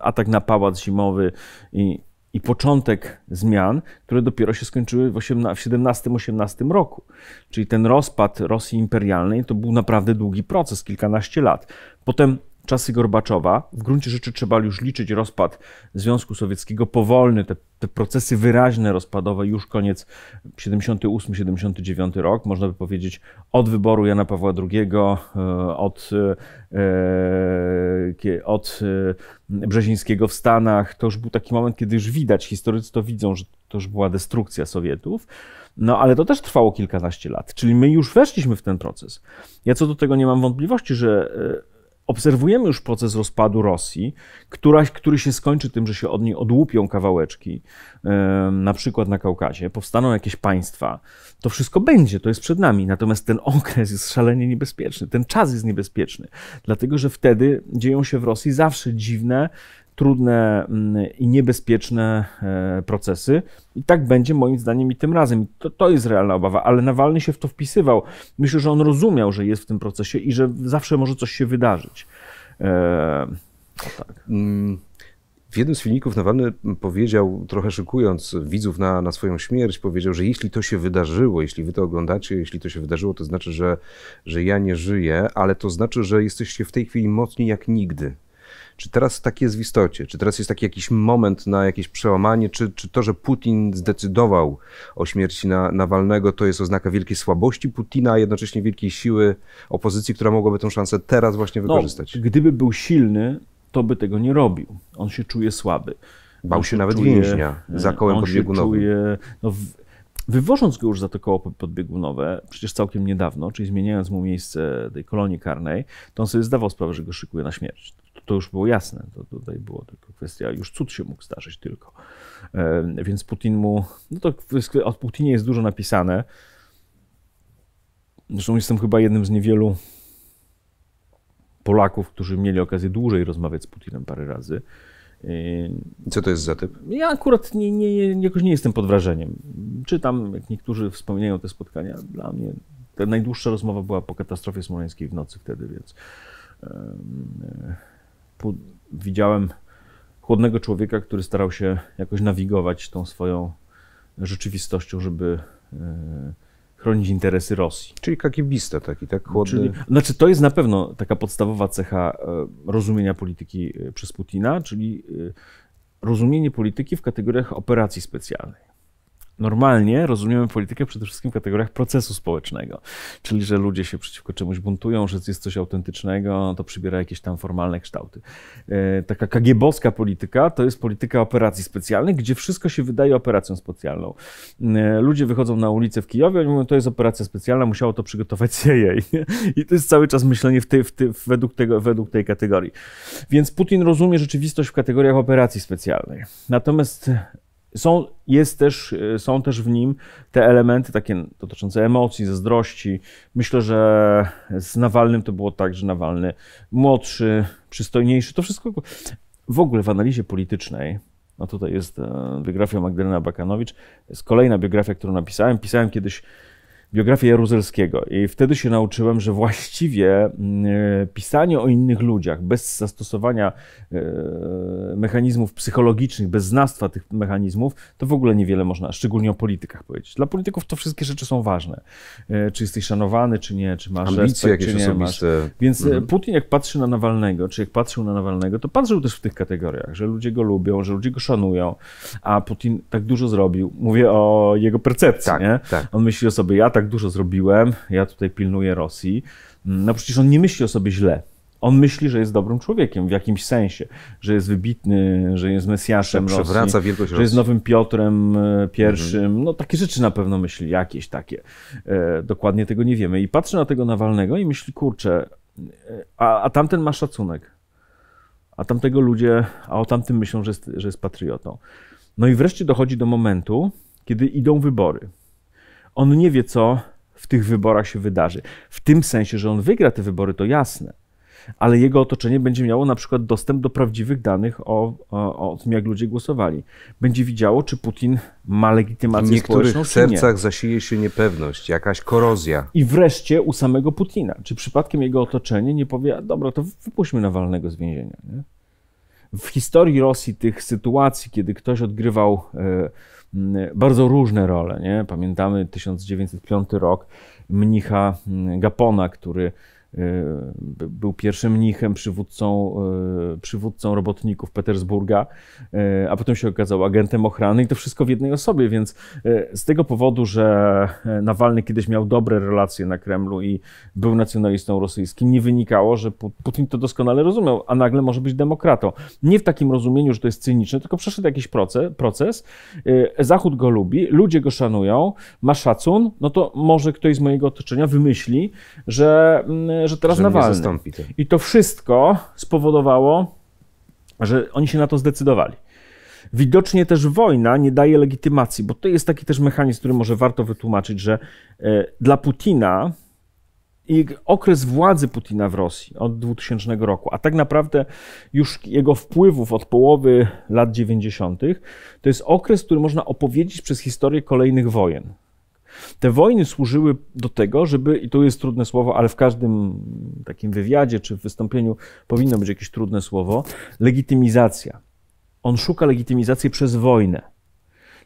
atak na pałac zimowy i i początek zmian, które dopiero się skończyły w, 18, XVII-XVIII roku. Czyli ten rozpad Rosji imperialnej to był naprawdę długi proces, kilkanaście lat. Potem czasy Gorbaczowa. W gruncie rzeczy trzeba już liczyć rozpad Związku Sowieckiego, powolny, te, te procesy wyraźne rozpadowe, już koniec 78-79 rok, można by powiedzieć od wyboru Jana Pawła II, e, od, e, od e, Brzezińskiego w Stanach. To już był taki moment, kiedy już widać, historycy to widzą, że to już była destrukcja Sowietów. No ale to też trwało kilkanaście lat, czyli my już weszliśmy w ten proces. Ja co do tego nie mam wątpliwości, że obserwujemy już proces rozpadu Rosji, który się skończy tym, że się od niej odłupią kawałeczki, na przykład na Kaukazie, powstaną jakieś państwa. To wszystko będzie, to jest przed nami. Natomiast ten okres jest szalenie niebezpieczny, ten czas jest niebezpieczny, dlatego że wtedy dzieją się w Rosji zawsze dziwne, trudne mm, i niebezpieczne e, procesy. I tak będzie moim zdaniem i tym razem. I to, to jest realna obawa, ale Nawalny się w to wpisywał. Myślę, że on rozumiał, że jest w tym procesie i że zawsze może coś się wydarzyć. E, tak. Mm, w jednym z filmików Nawalny powiedział, trochę szykując widzów na, na swoją śmierć, powiedział, że jeśli to się wydarzyło, jeśli wy to oglądacie, jeśli to się wydarzyło, to znaczy, że, że ja nie żyję, ale to znaczy, że jesteście w tej chwili mocni jak nigdy. Czy teraz tak jest w istocie? Czy teraz jest taki jakiś moment na jakieś przełamanie? Czy, czy to, że Putin zdecydował o śmierci na, Nawalnego, to jest oznaka wielkiej słabości Putina, a jednocześnie wielkiej siły opozycji, która mogłaby tę szansę teraz właśnie no, wykorzystać? No, gdyby był silny, to by tego nie robił. On się czuje słaby. Bał on się, nawet czuje, więźnia e, za kołem podbiegunowym. Czuje, no, wywożąc go już za to koło podbiegunowe, przecież całkiem niedawno, czyli zmieniając mu miejsce tej kolonii karnej, to on sobie zdawał sprawę, że go szykuje na śmierć to już było jasne. To tutaj było tylko kwestia, już cud się mógł zdarzyć tylko. E, więc Putin mu, no to od Putinie jest dużo napisane. Zresztą jestem chyba jednym z niewielu Polaków, którzy mieli okazję dłużej rozmawiać z Putinem parę razy. Co to jest za typ? Ja akurat nie, nie, jakoś nie jestem pod wrażeniem. Czytam, jak niektórzy wspominają te spotkania. Dla mnie ta najdłuższa rozmowa była po katastrofie smoleńskiej w nocy wtedy, więc widziałem chłodnego człowieka, który starał się jakoś nawigować tą swoją rzeczywistością, żeby e, chronić interesy Rosji. Czyli kakibista taki, tak chłodny. Czyli, znaczy to jest na pewno taka podstawowa cecha e, rozumienia polityki e, przez Putina, czyli rozumienie polityki w kategoriach operacji specjalnej normalnie rozumiemy politykę przede wszystkim w kategoriach procesu społecznego, czyli że ludzie się przeciwko czemuś buntują, że jest coś autentycznego, to przybiera jakieś tam formalne kształty. E, taka kagiebowska polityka to jest polityka operacji specjalnych, gdzie wszystko się wydaje operacją specjalną. E, ludzie wychodzą na ulicę w Kijowie, oni mówią, to jest operacja specjalna, musiało to przygotować CIA. I to jest cały czas myślenie w tej, w tej, według, tego, według tej kategorii. Więc Putin rozumie rzeczywistość w kategoriach operacji specjalnej. Natomiast są, jest też, e, są też w nim te elementy takie dotyczące emocji, zazdrości. Myślę, że z Nawalnym to było tak, że Nawalny młodszy, przystojniejszy, to wszystko. W ogóle w analizie politycznej, no tutaj jest e, biografia Magdalena Bakanowicz, jest kolejna biografia, którą napisałem. Pisałem kiedyś biografię Jaruzelskiego i wtedy się nauczyłem, że właściwie mm, e, pisanie o innych ludziach bez zastosowania e, mechanizmów psychologicznych, bez znawstwa tych mechanizmów, to w ogóle niewiele można, szczególnie o politykach powiedzieć. Dla polityków to wszystkie rzeczy są ważne. E, czy jesteś szanowany, czy nie, czy masz ambicje respekt, jakieś czy nie osobiste. Masz. Więc mhm. Putin jak patrzy na Nawalnego, czy jak patrzył na Nawalnego, to patrzył też w tych kategoriach, że ludzie go lubią, że ludzie go szanują, a Putin tak dużo zrobił. Mówię o jego percepcji, tak, nie? Tak. On myśli o sobie, ja tak tak dużo zrobiłem, ja tutaj pilnuję Rosji. Mm, no przecież on nie myśli o sobie źle. On myśli, że jest dobrym człowiekiem w jakimś sensie, że jest wybitny, że jest Mesjaszem że Rosji, wielkość że jest nowym Piotrem e, I. Mhm. No takie rzeczy na pewno myśli, jakieś takie. E, dokładnie tego nie wiemy. I patrzy na tego Nawalnego i myśli, kurczę, e, a, a tamten ma szacunek. A tamtego ludzie, a o tamtym myślą, że jest, że jest patriotą. No i wreszcie dochodzi do momentu, kiedy idą wybory on nie wie, co w tych wyborach się wydarzy. W tym sensie, że on wygra te wybory, to jasne, ale jego otoczenie będzie miało na przykład dostęp do prawdziwych danych o, o, o tym, jak ludzie głosowali. Będzie widziało, czy Putin ma legitymację w niektórych społeczną, sercach zasieje się niepewność, jakaś korozja. I wreszcie u samego Putina. Czy przypadkiem jego otoczenie nie powie, dobra, to wypuśćmy Nawalnego z więzienia. Nie? W historii Rosji tych sytuacji, kiedy ktoś odgrywał... Yy, Mm, bardzo różne role. Nie? Pamiętamy 1905 rok mnicha mm, Gapona, który był pierwszym mnichem, przywódcą, e, przywódcą robotników Petersburga, e, a potem się okazał agentem ochrany i to wszystko w jednej osobie, więc e, z tego powodu, że Nawalny kiedyś miał dobre relacje na Kremlu i był nacjonalistą rosyjskim, nie wynikało, że Putin to doskonale rozumiał, a nagle może być demokratą. Nie w takim rozumieniu, że to jest cyniczne, tylko przeszedł jakiś proces Zachód go lubi, ludzie go szanują, ma szacun, no to może ktoś z mojego otoczenia wymyśli, że mm, że teraz że Nawalny. To. I to wszystko spowodowało, że oni się na to zdecydowali. Widocznie też wojna nie daje legitymacji, bo to jest taki też mechanizm, który może warto wytłumaczyć, że e, dla Putina i okres władzy Putina w Rosji od 2000 roku, a tak naprawdę już jego wpływów od połowy lat 90., to jest okres, który można opowiedzieć przez historię kolejnych wojen. Te wojny służyły do tego, żeby, i to jest trudne słowo, ale w każdym takim wywiadzie czy wystąpieniu powinno być jakieś trudne słowo, legitymizacja. On szuka legitymizacji przez wojnę.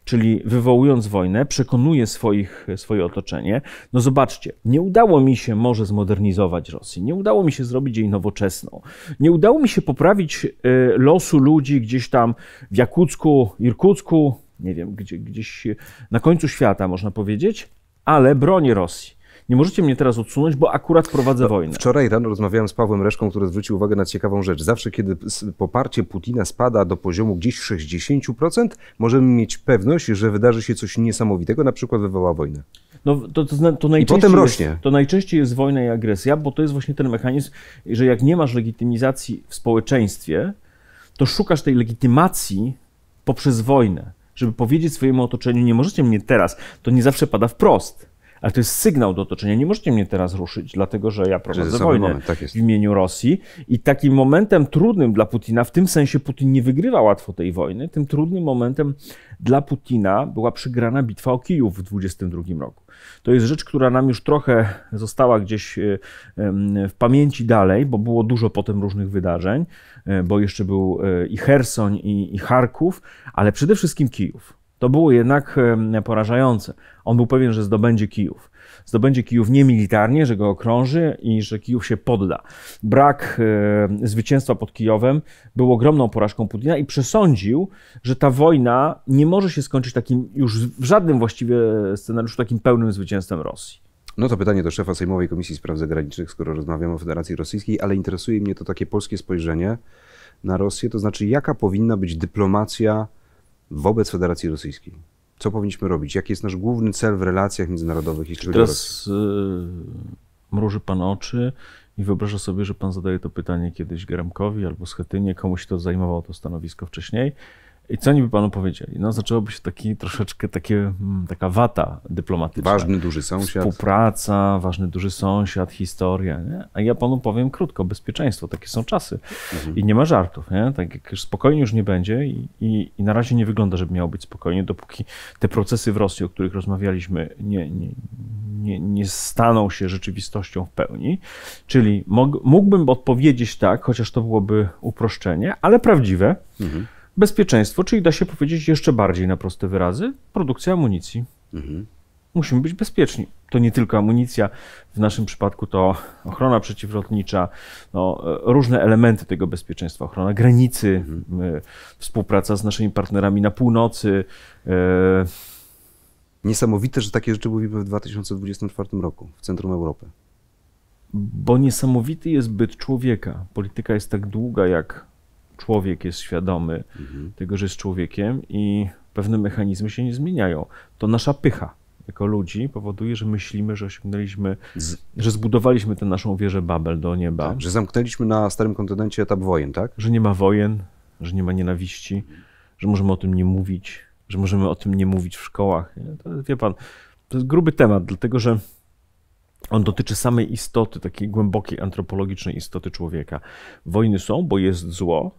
Czyli wywołując wojnę, przekonuje swoich, swoje otoczenie. No zobaczcie, nie udało mi się może zmodernizować Rosji, nie udało mi się zrobić jej nowoczesną, nie udało mi się poprawić y, losu ludzi gdzieś tam w Jakucku, Irkucku, nie wiem, gdzie, gdzieś na końcu świata, można powiedzieć, ale broni Rosji. Nie możecie mnie teraz odsunąć, bo akurat prowadzę no, wojnę. Wczoraj rano rozmawiałem z Pawłem Reszką, który zwrócił uwagę na ciekawą rzecz. Zawsze, kiedy poparcie Putina spada do poziomu gdzieś 60%, możemy mieć pewność, że wydarzy się coś niesamowitego, na przykład wywoła wojnę. No, to, to, to najczęściej I potem rośnie. Jest, to najczęściej jest wojna i agresja, bo to jest właśnie ten mechanizm, że jak nie masz legitymizacji w społeczeństwie, to szukasz tej legitymacji poprzez wojnę żeby powiedzieć swojemu otoczeniu, nie możecie mnie teraz, to nie zawsze pada wprost. Ale to jest sygnał do otoczenia. Nie możecie mnie teraz ruszyć, dlatego że ja prowadzę wojnę moment, tak w imieniu Rosji. I takim momentem trudnym dla Putina, w tym sensie Putin nie wygrywa łatwo tej wojny, tym trudnym momentem dla Putina była przegrana bitwa o Kijów w 22 roku. To jest rzecz, która nam już trochę została gdzieś e, w pamięci dalej, bo było dużo potem różnych wydarzeń, e, bo jeszcze był e, i Hersoń, i, i Charków, ale przede wszystkim Kijów. To było jednak porażające. On był pewien, że zdobędzie Kijów zdobędzie Kijów nie militarnie, że go okrąży i że Kijów się podda. Brak e, zwycięstwa pod Kijowem był ogromną porażką Putina i przesądził, że ta wojna nie może się skończyć takim już w żadnym właściwie scenariuszu takim pełnym zwycięstwem Rosji. No to pytanie do szefa Sejmowej Komisji Spraw Zagranicznych, skoro rozmawiamy o Federacji Rosyjskiej, ale interesuje mnie to takie polskie spojrzenie na Rosję, to znaczy jaka powinna być dyplomacja wobec Federacji Rosyjskiej? Co powinniśmy robić? Jaki jest nasz główny cel w relacjach międzynarodowych? Jeśli Teraz yy, mruży pan oczy i wyobraża sobie, że pan zadaje to pytanie kiedyś Gramkowi albo Schetynie, komuś, kto zajmował to stanowisko wcześniej. I co oni by panu powiedzieli? No zaczęłoby się taki troszeczkę takie, hmm, taka wata dyplomatyczna. Ważny duży sąsiad. Współpraca, ważny duży sąsiad, historia. Nie? A ja panu powiem krótko, bezpieczeństwo, takie są czasy. Mhm. I nie ma żartów. Nie? Tak jak już spokojnie już nie będzie i, i, i, na razie nie wygląda, żeby miało być spokojnie, dopóki te procesy w Rosji, o których rozmawialiśmy, nie, nie, nie, nie staną się rzeczywistością w pełni. Czyli mógłbym odpowiedzieć tak, chociaż to byłoby uproszczenie, ale prawdziwe. Mhm Bezpieczeństwo, czyli da się powiedzieć jeszcze bardziej na proste wyrazy, produkcja amunicji. Mhm. Musimy być bezpieczni. To nie tylko amunicja, w naszym przypadku to ochrona przeciwlotnicza, no, e, różne elementy tego bezpieczeństwa, ochrona granicy, mhm. E, współpraca z naszymi partnerami na północy. E, Niesamowite, że takie rzeczy mówimy w 2024 roku w Centrum Europy. Bo niesamowity jest byt człowieka. Polityka jest tak długa jak człowiek jest świadomy mhm. tego, że jest człowiekiem i pewne mechanizmy się nie zmieniają. To nasza pycha jako ludzi powoduje, że myślimy, że osiągnęliśmy, Z... że zbudowaliśmy tę naszą wieżę Babel do nieba. Tak, że zamknęliśmy na starym kontynencie etap wojen, tak? Że nie ma wojen, że nie ma nienawiści, że możemy o tym nie mówić, że możemy o tym nie mówić w szkołach. To, wie pan, to jest gruby temat, dlatego że on dotyczy samej istoty, takiej głębokiej antropologicznej istoty człowieka. Wojny są, bo jest zło,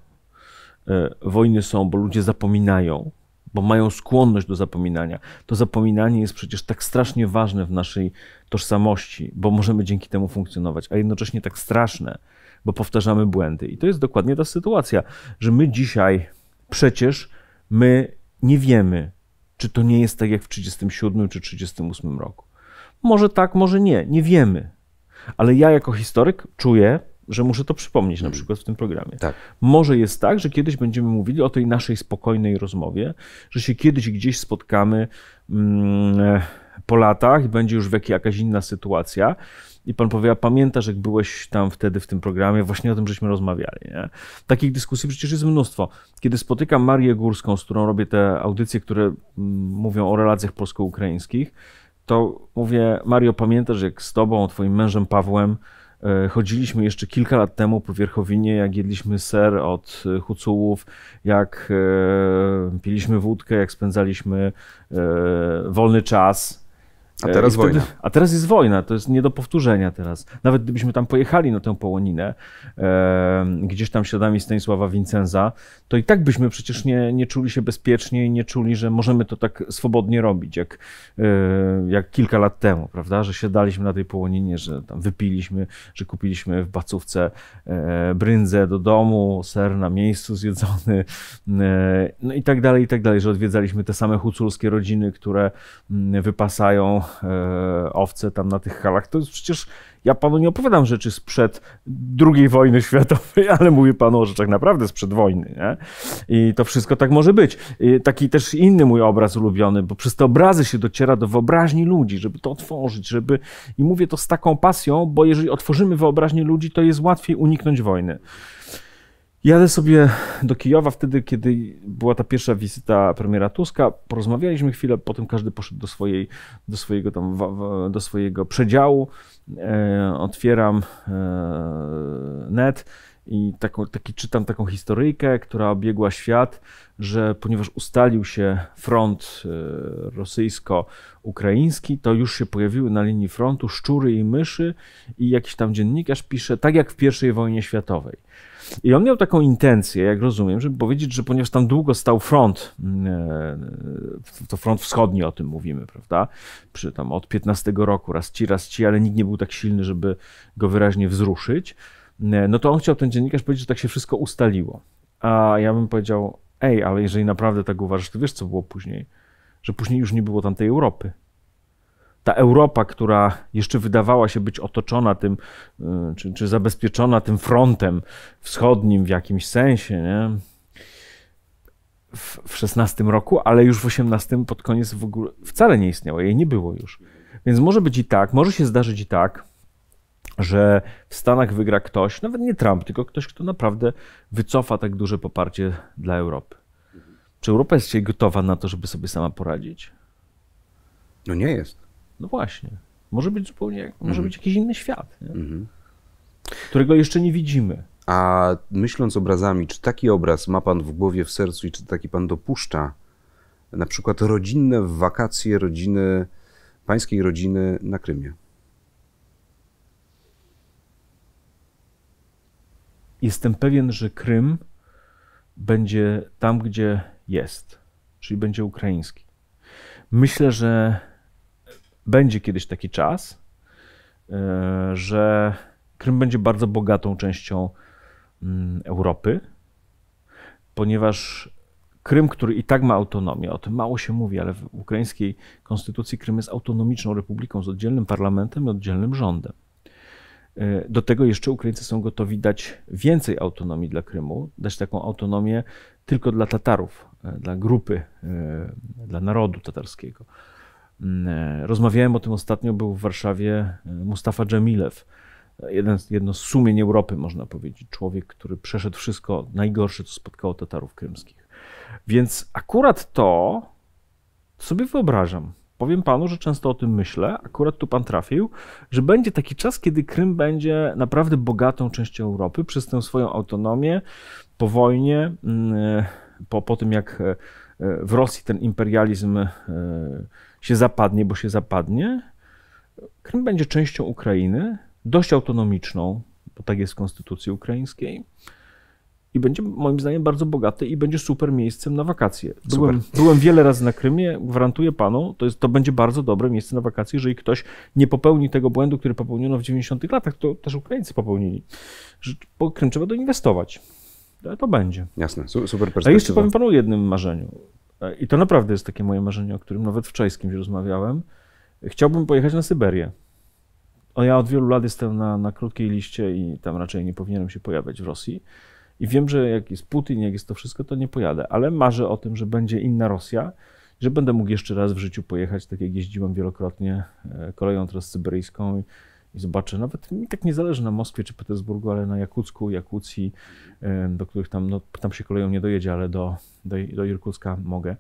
E, wojny są, bo ludzie zapominają, bo mają skłonność do zapominania. To zapominanie jest przecież tak strasznie ważne w naszej tożsamości, bo możemy dzięki temu funkcjonować, a jednocześnie tak straszne, bo powtarzamy błędy. I to jest dokładnie ta sytuacja, że my dzisiaj przecież my nie wiemy, czy to nie jest tak jak w 1937 czy 1938 roku. Może tak, może nie, nie wiemy. Ale ja jako historyk czuję, że muszę to przypomnieć na mm. przykład w tym programie. Tak. Może jest tak, że kiedyś będziemy mówili o tej naszej spokojnej rozmowie, że się kiedyś gdzieś spotkamy mm, po latach i będzie już w jakaś inna sytuacja. I pan powie, a pamiętasz, jak byłeś tam wtedy w tym programie, właśnie o tym żeśmy rozmawiali. Nie? Takich dyskusji przecież jest mnóstwo. Kiedy spotykam Marię Górską, z którą robię te audycje, które mm, mówią o relacjach polsko-ukraińskich, to mówię, Mario, pamiętasz, jak z tobą, twoim mężem Pawłem, E, chodziliśmy jeszcze kilka lat temu po Wierchowinie, jak jedliśmy ser od e, Hucułów, jak e, piliśmy wódkę, jak spędzaliśmy wolny czas a e, teraz wtedy, wojna. A teraz jest wojna, to jest nie do powtórzenia teraz. Nawet gdybyśmy tam pojechali na tę połoninę, e, gdzieś tam śladami Stanisława Wincenza, to i tak byśmy przecież nie, nie czuli się bezpiecznie i nie czuli, że możemy to tak swobodnie robić, jak, e, jak kilka lat temu, prawda? Że siadaliśmy na tej połoninie, że tam wypiliśmy, że kupiliśmy w bacówce e, bryndzę do domu, ser na miejscu zjedzony, e, no i tak dalej, i tak dalej, że odwiedzaliśmy te same huculskie rodziny, które mm, wypasają E, owce tam na tych halach, to jest przecież ja panu nie opowiadam rzeczy sprzed II wojny światowej, ale mówię panu o rzeczach naprawdę sprzed wojny. Nie? I to wszystko tak może być. Taki też inny mój obraz ulubiony, bo przez te obrazy się dociera do wyobraźni ludzi, żeby to otworzyć, żeby. I mówię to z taką pasją, bo jeżeli otworzymy wyobraźnię ludzi, to jest łatwiej uniknąć wojny. Jadę sobie do Kijowa wtedy, kiedy była ta pierwsza wizyta premiera Tuska. Porozmawialiśmy chwilę, potem każdy poszedł do, swojej, do, swojego, tam, do swojego przedziału. E, otwieram e, net i taką, taki, czytam taką historyjkę, która obiegła świat, że ponieważ ustalił się front e, rosyjsko-ukraiński, to już się pojawiły na linii frontu szczury i myszy i jakiś tam dziennikarz pisze, tak jak w I wojnie światowej. I on miał taką intencję, jak rozumiem, żeby powiedzieć, że ponieważ tam długo stał front, e, to front wschodni o tym mówimy, prawda? Przy tam od 15 roku, raz ci, raz ci, ale nikt nie był tak silny, żeby go wyraźnie wzruszyć. E, no to on chciał ten dziennikarz powiedzieć, że tak się wszystko ustaliło. A ja bym powiedział, ej, ale jeżeli naprawdę tak uważasz, to wiesz, co było później? Że później już nie było tamtej Europy ta Europa, która jeszcze wydawała się być otoczona tym, y, czy, czy zabezpieczona tym frontem wschodnim w jakimś sensie, nie? W, w XVI roku, ale już w XVIII pod koniec w ogóle wcale nie istniała, jej nie było już. Więc może być i tak, może się zdarzyć i tak, że w Stanach wygra ktoś, nawet nie Trump, tylko ktoś, kto naprawdę wycofa tak duże poparcie dla Europy. Czy Europa jest dzisiaj gotowa na to, żeby sobie sama poradzić? No nie jest. No właśnie. Może być zupełnie, mm. może mhm. być jakiś inny świat, mm. którego jeszcze nie widzimy. A myśląc obrazami, czy taki obraz ma pan w głowie, w sercu i czy taki pan dopuszcza na przykład rodzinne wakacje rodziny, pańskiej rodziny na Krymie? Jestem pewien, że Krym będzie tam, gdzie jest, czyli będzie ukraiński. Myślę, że będzie kiedyś taki czas, e, że Krym będzie bardzo bogatą częścią mm, Europy, ponieważ Krym, który i tak ma autonomię, o tym mało się mówi, ale w ukraińskiej konstytucji Krym jest autonomiczną republiką z oddzielnym parlamentem i oddzielnym rządem. E, do tego jeszcze Ukraińcy są gotowi dać więcej autonomii dla Krymu, dać taką autonomię tylko dla Tatarów, e, dla grupy, dla narodu tatarskiego. Mm, e, rozmawiałem o tym ostatnio, był w Warszawie e, Mustafa Dżemilew, jeden, jedno z sumień Europy, można powiedzieć. Człowiek, który przeszedł wszystko najgorsze, co spotkało Tatarów krymskich. Więc akurat to sobie wyobrażam. Powiem panu, że często o tym myślę, akurat tu pan trafił, że będzie taki czas, kiedy Krym będzie naprawdę bogatą częścią Europy przez tę swoją autonomię po wojnie, mm, e, po, po tym jak w Rosji ten imperializm się zapadnie, bo się zapadnie, Krym będzie częścią Ukrainy, dość autonomiczną, bo tak jest w konstytucji ukraińskiej. I będzie moim zdaniem bardzo bogaty i będzie super miejscem na wakacje. Byłem, byłem wiele razy na Krymie, gwarantuję panu, to, jest, to będzie bardzo dobre miejsce na wakacje, jeżeli ktoś nie popełni tego błędu, który popełniono w 90-tych latach, to też Ukraińcy popełnili. Że po Krym trzeba doinwestować. Ale to będzie. Jasne, super perspektywa. A jeszcze powiem panu o jednym marzeniu. E, I to naprawdę jest takie moje marzenie, o którym nawet wczoraj z kimś rozmawiałem. Chciałbym pojechać na Syberię. O, ja od wielu lat jestem na, na krótkiej liście i tam raczej nie powinienem się pojawiać w Rosji. I wiem, że jak jest Putin, jak jest to wszystko, to nie pojadę, ale marzę o tym, że będzie inna Rosja, że będę mógł jeszcze raz w życiu pojechać, tak jak jeździłem wielokrotnie e, koleją transsyberyjską i zobaczę, nawet tak nie zależy na Moskwie czy Petersburgu, ale na Jakucku, Jakucji, do których tam, no, tam się koleją nie dojedzie, ale do, do, do Irkucka mogę.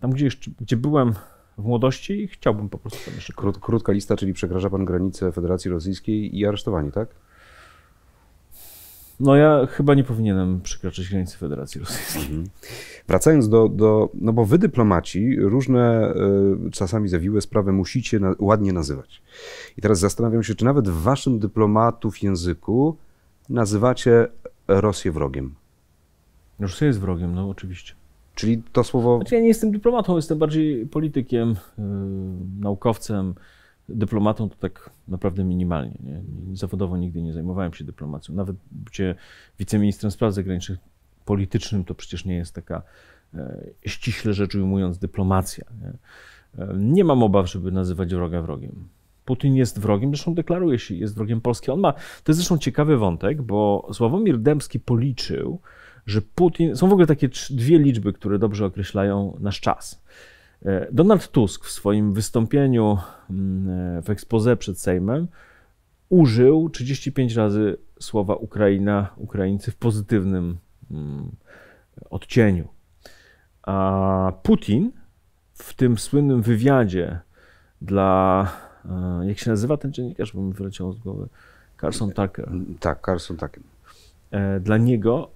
Tam, gdzie, gdzie byłem w młodości i chciałbym po prostu tam jeszcze. Krót, krótka lista, czyli przekracza pan granicę Federacji Rosyjskiej i aresztowanie, tak? No ja chyba nie powinienem przekraczać granicy Federacji Rosyjskiej. Mhm. Wracając do, do, no bo wy dyplomaci różne y, czasami zawiłe sprawy musicie na, ładnie nazywać. I teraz zastanawiam się, czy nawet w waszym dyplomatów języku nazywacie Rosję wrogiem. Rosja jest wrogiem, no oczywiście. Czyli to słowo... Znaczy ja nie jestem dyplomatą, jestem bardziej politykiem, y, naukowcem, dyplomatą to tak naprawdę minimalnie. Nie? Zawodowo nigdy nie zajmowałem się dyplomacją. Nawet bycie wiceministrem spraw zagranicznych politycznym to przecież nie jest taka e, ściśle rzecz ujmując dyplomacja. Nie? E, nie mam obaw, żeby nazywać wroga wrogiem. Putin jest wrogiem, zresztą deklaruje się, jest wrogiem Polski. On ma, to jest zresztą ciekawy wątek, bo Sławomir Dębski policzył, że Putin, są w ogóle takie dwie liczby, które dobrze określają nasz czas. E, Donald Tusk w swoim wystąpieniu mm, e, w ekspoze przed Sejmem użył 35 razy słowa Ukraina, Ukraińcy w pozytywnym mm, odcieniu. A Putin w tym słynnym wywiadzie dla, e, jak się nazywa ten dziennikarz, bo mi wyleciał z głowy, Carson Tucker. Tak, Carson Tucker. Dla niego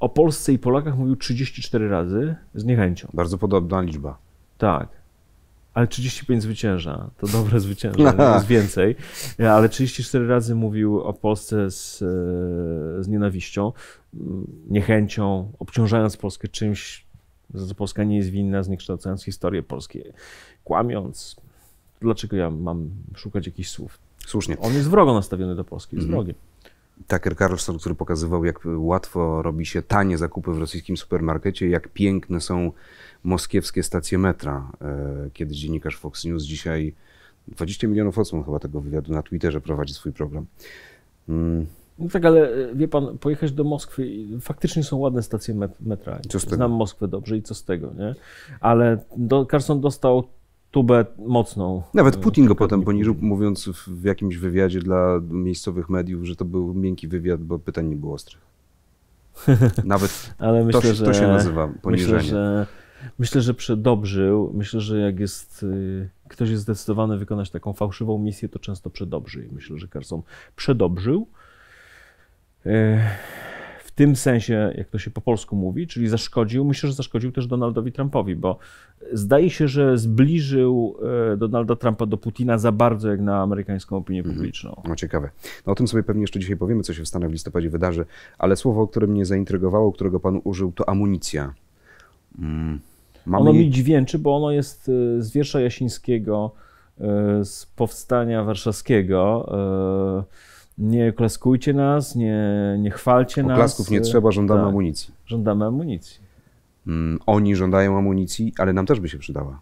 o Polsce i Polakach mówił 34 razy z niechęcią. Bardzo podobna liczba. Tak. Ale 35 zwycięża. To dobre zwycięża, jest więcej. Ale 34 razy mówił o Polsce z, e, z nienawiścią, mm, niechęcią, obciążając Polskę czymś, za co Polska nie jest winna, zniekształcając historię polskiej, kłamiąc. Dlaczego ja mam szukać jakichś słów? Słusznie. On jest wrogo nastawiony do Polski, jest mhm. wrogiem. Tucker Carlson, który pokazywał, jak łatwo robi się tanie zakupy w rosyjskim supermarkecie, jak piękne są moskiewskie stacje metra, e, kiedy dziennikarz Fox News dzisiaj 20 milionów osób chyba tego wywiadu na Twitterze prowadzi swój program. Mm. No tak, ale e, wie pan, pojechać do Moskwy, faktycznie są ładne stacje metra. Co z tego? Znam Moskwę dobrze i co z tego, nie? Ale do, Carson dostał tubę mocną. Nawet e, Putin go potem poniżył, mówiąc w jakimś wywiadzie dla miejscowych mediów, że to był miękki wywiad, bo pytań nie było ostrych. Nawet Ale myślę, to, że, to się nazywa poniżenie. Myślę, że Myślę, że przedobrzył. Myślę, że jak jest, y, ktoś jest zdecydowany wykonać taką fałszywą misję, to często przedobrzy. I myślę, że Carson przedobrzył. Y, w tym sensie, jak to się po polsku mówi, czyli zaszkodził, myślę, że zaszkodził też Donaldowi Trumpowi, bo zdaje się, że zbliżył y, Donalda Trumpa do Putina za bardzo jak na amerykańską opinię mhm. publiczną. No ciekawe. No o tym sobie pewnie jeszcze dzisiaj powiemy, co się w Stanach w listopadzie wydarzy, ale słowo, które mnie zaintrygowało, którego pan użył, to amunicja. Mm. Mamy... Ono mi dźwięczy, bo ono jest y, z wiersza Jasińskiego, y, z powstania warszawskiego. Y, nie klaskujcie nas, nie, nie chwalcie Oklasków nas. Klasków nie trzeba, żądamy tak. amunicji. Żądamy amunicji. Mm, oni żądają amunicji, ale nam też by się przydała.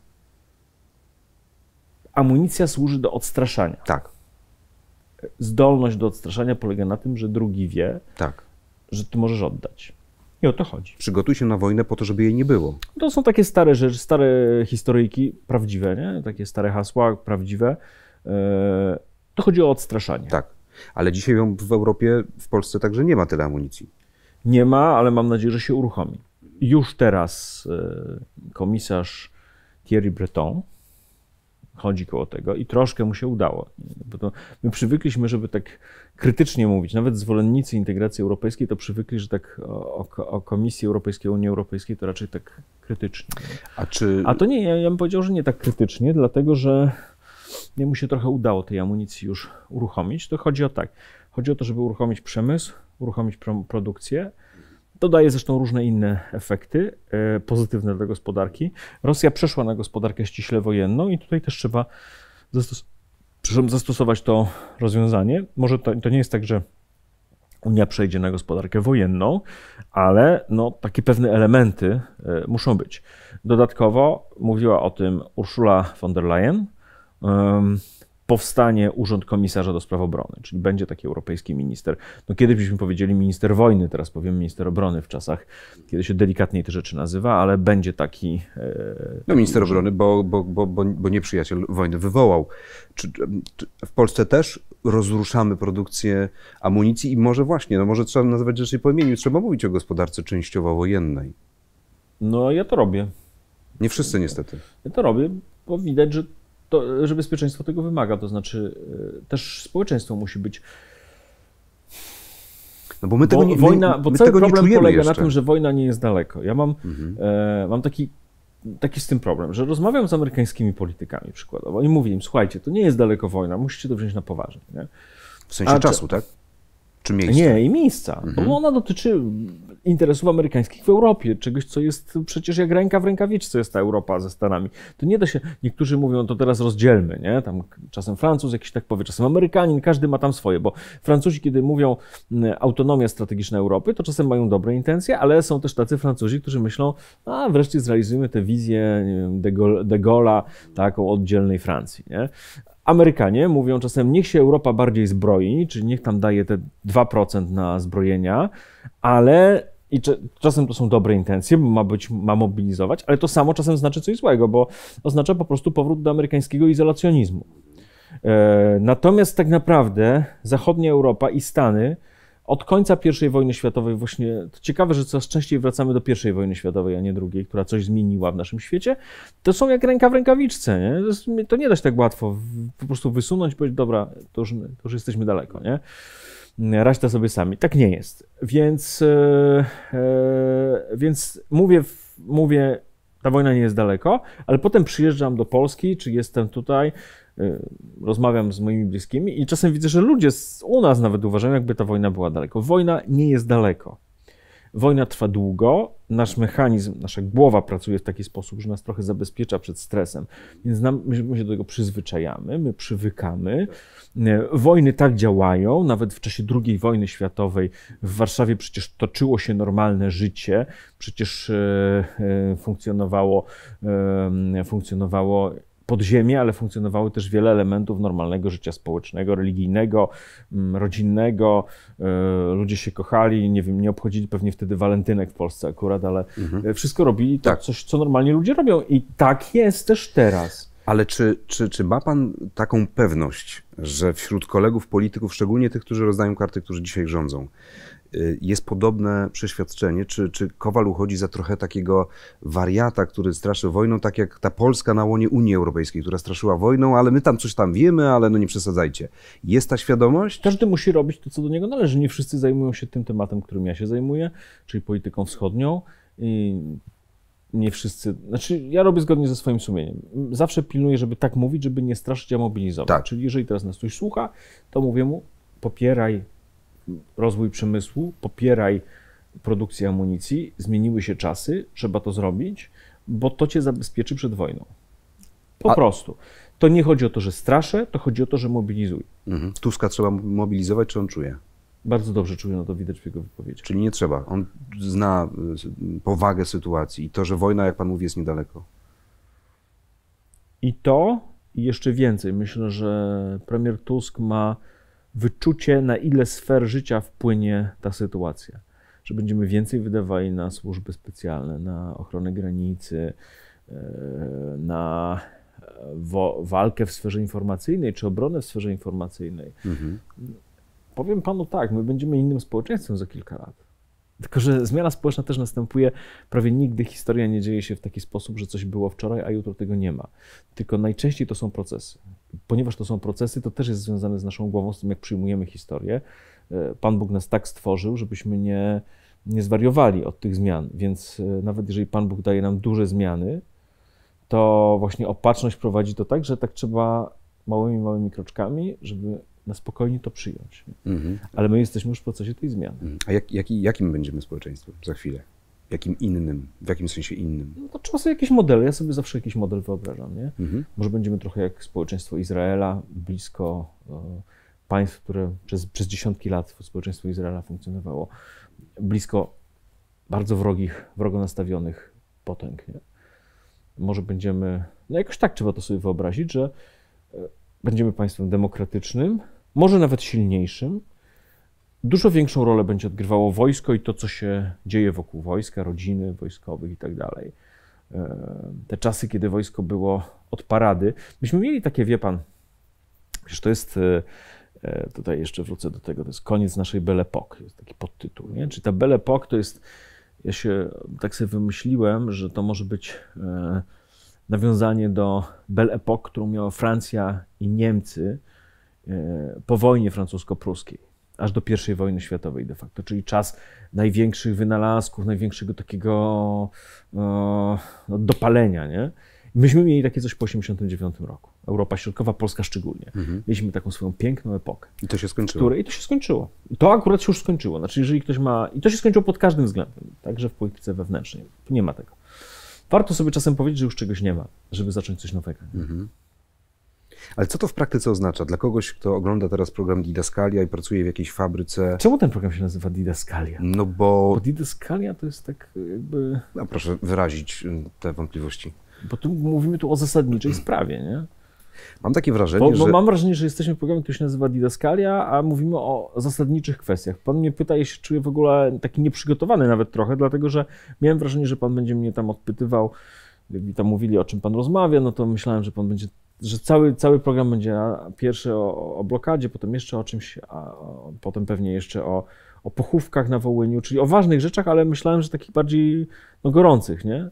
Amunicja służy do odstraszania. Tak. Zdolność do odstraszania polega na tym, że drugi wie, tak. że ty możesz oddać. I o to chodzi. Przygotuj się na wojnę po to, żeby jej nie było. To są takie stare rzeczy, stare historyjki, prawdziwe, nie? takie stare hasła, prawdziwe. E, to chodzi o odstraszanie. Tak, ale dzisiaj ją w Europie, w Polsce także nie ma tyle amunicji. Nie ma, ale mam nadzieję, że się uruchomi. Już teraz e, komisarz Thierry Breton, chodzi koło tego i troszkę mu się udało. Bo to my przywykliśmy, żeby tak krytycznie mówić. Nawet zwolennicy integracji europejskiej to przywykli, że tak o, o Komisji Europejskiej, Unii Europejskiej to raczej tak krytycznie. A, czy... A to nie, ja, ja bym powiedział, że nie tak krytycznie, dlatego że nie mu się trochę udało tej amunicji już uruchomić. To chodzi o tak. Chodzi o to, żeby uruchomić przemysł, uruchomić produkcję, to daje zresztą różne inne efekty e, pozytywne dla gospodarki. Rosja przeszła na gospodarkę ściśle wojenną i tutaj też trzeba zastos zastosować to rozwiązanie. Może to, to nie jest tak, że Unia przejdzie na gospodarkę wojenną, ale no, takie pewne elementy e, muszą być. Dodatkowo mówiła o tym Ursula von der Leyen. Um, powstanie Urząd Komisarza do Spraw Obrony, czyli będzie taki europejski minister. No kiedyś byśmy powiedzieli minister wojny, teraz powiem minister obrony w czasach, kiedy się delikatniej te rzeczy nazywa, ale będzie taki... E, no minister obrony, bo, bo, bo, bo, bo nieprzyjaciel wojny wywołał. Czy, czy w Polsce też rozruszamy produkcję amunicji i może właśnie, no może trzeba nazywać rzeczy po imieniu, trzeba mówić o gospodarce częściowo wojennej. No ja to robię. Nie wszyscy niestety. Ja to robię, bo widać, że to, że bezpieczeństwo tego wymaga, to znaczy e, też społeczeństwo musi być. No bo my tego bo nie wojna, my, Bo my cały problem polega jeszcze. na tym, że wojna nie jest daleko. Ja mam, mhm. e, mam taki, taki z tym problem, że rozmawiam z amerykańskimi politykami przykładowo i mówię im, słuchajcie, to nie jest daleko wojna, musicie to wziąć na poważnie. Nie? W sensie A, czasu, tak? Czy miejsca? Nie, i miejsca, mhm. bo ona dotyczy interesów amerykańskich w Europie, czegoś, co jest przecież jak ręka w rękawiczce jest ta Europa ze Stanami. To nie da się, niektórzy mówią, to teraz rozdzielmy, nie? Tam czasem Francuz jakiś tak powie, czasem Amerykanin, każdy ma tam swoje, bo Francuzi, kiedy mówią mm, autonomia strategiczna Europy, to czasem mają dobre intencje, ale są też tacy Francuzi, którzy myślą, a wreszcie zrealizujmy tę wizję de, de Gaulle'a, taką oddzielnej Francji, nie? Amerykanie mówią czasem, niech się Europa bardziej zbroi, czyli niech tam daje te 2% na zbrojenia, ale i czasem to są dobre intencje, ma, być, ma mobilizować, ale to samo czasem znaczy coś złego, bo oznacza po prostu powrót do amerykańskiego izolacjonizmu. E, natomiast tak naprawdę zachodnia Europa i Stany od końca I wojny światowej właśnie, to ciekawe, że coraz częściej wracamy do I wojny światowej, a nie drugiej, która coś zmieniła w naszym świecie, to są jak ręka w rękawiczce, nie? To, nie da się tak łatwo po prostu wysunąć i powiedzieć, dobra, to już, to już jesteśmy daleko, nie? radź to sobie sami. Tak nie jest. Więc, e, e, więc mówię, mówię, ta wojna nie jest daleko, ale potem przyjeżdżam do Polski, czy jestem tutaj, e, rozmawiam z moimi bliskimi i czasem widzę, że ludzie u nas nawet uważają, jakby ta wojna była daleko. Wojna nie jest daleko. Wojna trwa długo, nasz mechanizm, nasza głowa pracuje w taki sposób, że nas trochę zabezpiecza przed stresem, więc nam, my, się do tego przyzwyczajamy, my przywykamy. E, wojny tak działają, nawet w czasie II wojny światowej w Warszawie przecież toczyło się normalne życie, przecież e, e, funkcjonowało, funkcjonowało podziemie, ale funkcjonowały też wiele elementów normalnego życia społecznego, religijnego, mm, rodzinnego. E, ludzie się kochali, nie wiem, nie obchodzili pewnie wtedy walentynek w Polsce akurat, ale mhm. E, wszystko robili to, tak, tak. coś, co normalnie ludzie robią. I tak jest też teraz. Ale czy, czy, czy ma pan taką pewność, że wśród kolegów polityków, szczególnie tych, którzy rozdają karty, którzy dzisiaj rządzą, Y, jest podobne przeświadczenie, czy, czy Kowal uchodzi za trochę takiego wariata, który straszy wojną, tak jak ta Polska na łonie Unii Europejskiej, która straszyła wojną, ale my tam coś tam wiemy, ale no nie przesadzajcie. Jest ta świadomość? Każdy musi robić to, co do niego należy. Nie wszyscy zajmują się tym tematem, którym ja się zajmuję, czyli polityką wschodnią. I nie wszyscy, znaczy ja robię zgodnie ze swoim sumieniem. Zawsze pilnuję, żeby tak mówić, żeby nie straszyć, a mobilizować. Tak. Czyli jeżeli teraz nas ktoś słucha, to mówię mu, popieraj rozwój przemysłu, popieraj produkcję amunicji, zmieniły się czasy, trzeba to zrobić, bo to cię zabezpieczy przed wojną. Po A... prostu. To nie chodzi o to, że straszę, to chodzi o to, że mobilizuj. Mhm. Tuska trzeba mobilizować, czy on czuje? Bardzo dobrze czuje, no to widać w jego wypowiedzi. Czyli nie trzeba. On zna e, powagę sytuacji i to, że wojna, jak pan mówi, jest niedaleko. I to, i jeszcze więcej. Myślę, że premier Tusk ma wyczucie, na ile sfer życia wpłynie ta sytuacja. Że będziemy więcej wydawali na służby specjalne, na ochronę granicy, e, na e, walkę w sferze informacyjnej czy obronę w sferze informacyjnej. Mhm. Powiem panu tak, my będziemy innym społeczeństwem za kilka lat. Tylko, że zmiana społeczna też następuje. Prawie nigdy historia nie dzieje się w taki sposób, że coś było wczoraj, a jutro tego nie ma. Tylko najczęściej to są procesy ponieważ to są procesy, to też jest związane z naszą głową, z tym, jak przyjmujemy historię. E, Pan Bóg nas tak stworzył, żebyśmy nie, nie zwariowali od tych zmian, więc e, nawet jeżeli Pan Bóg daje nam duże zmiany, to właśnie opatrzność prowadzi to tak, że tak trzeba małymi, małymi kroczkami, żeby na spokojnie to przyjąć. Mhm. Ale my jesteśmy już w procesie tej zmiany. Mhm. A jak, jak, jakim będziemy społeczeństwem za chwilę? Jakim innym? W jakim sensie innym? No, trzeba sobie jakieś modele. Ja sobie zawsze jakiś model wyobrażam. Nie? Mhm. Może będziemy trochę jak społeczeństwo Izraela, blisko e, państw, które przez, przez dziesiątki lat społeczeństwo Izraela funkcjonowało, blisko bardzo wrogich, wrogo nastawionych potęg. Nie? Może będziemy, no jakoś tak trzeba to sobie wyobrazić, że e, będziemy państwem demokratycznym, może nawet silniejszym, dużo większą rolę będzie odgrywało wojsko i to, co się dzieje wokół wojska, rodziny wojskowych itd. Tak e, te czasy, kiedy wojsko było od parady. Myśmy mieli takie, wie pan, że to jest, e, e, tutaj jeszcze wrócę do tego, to jest koniec naszej Belle Epoque, jest taki podtytuł, nie? Czyli ta Belle Epoque to jest, ja się tak sobie wymyśliłem, że to może być nawiązanie do Belle Epoque, którą miała Francja i Niemcy po wojnie francusko-pruskiej aż do I wojny światowej de facto, czyli czas największych wynalazków, największego takiego e, no, dopalenia. Nie? Myśmy mieli takie coś po 1989 roku. Europa Środkowa, Polska szczególnie. Mhm. Mieliśmy taką swoją piękną epokę. I to się skończyło. I to się skończyło. I to akurat się już skończyło. Znaczy, jeżeli ktoś ma. I to się skończyło pod każdym względem, także w polityce wewnętrznej. Nie ma tego. Warto sobie czasem powiedzieć, że już czegoś nie ma, żeby zacząć coś nowego. Mhm. Ale co to w praktyce oznacza dla kogoś, kto ogląda teraz program Didaskalia i pracuje w jakiejś fabryce? Czemu ten program się nazywa Didaskalia? No bo... Bo Didaskalia to jest tak jakby... No proszę wyrazić y, te wątpliwości. Bo tu mówimy tu o zasadniczej mm. sprawie, nie? Mam takie wrażenie, bo, bo że... Mam wrażenie, że jesteśmy w programie, który się nazywa Didaskalia, a mówimy o zasadniczych kwestiach. Pan mnie pyta, jeśli się czuję w ogóle taki nieprzygotowany nawet trochę, dlatego że miałem wrażenie, że pan będzie mnie tam odpytywał, jakby tam mówili, o czym pan rozmawia, no to myślałem, że pan będzie że cały, cały program będzie pierwszy o, o blokadzie, potem jeszcze o czymś, a potem pewnie jeszcze o, o pochówkach na Wołyniu, czyli o ważnych rzeczach, ale myślałem, że takich bardziej no, gorących, nie?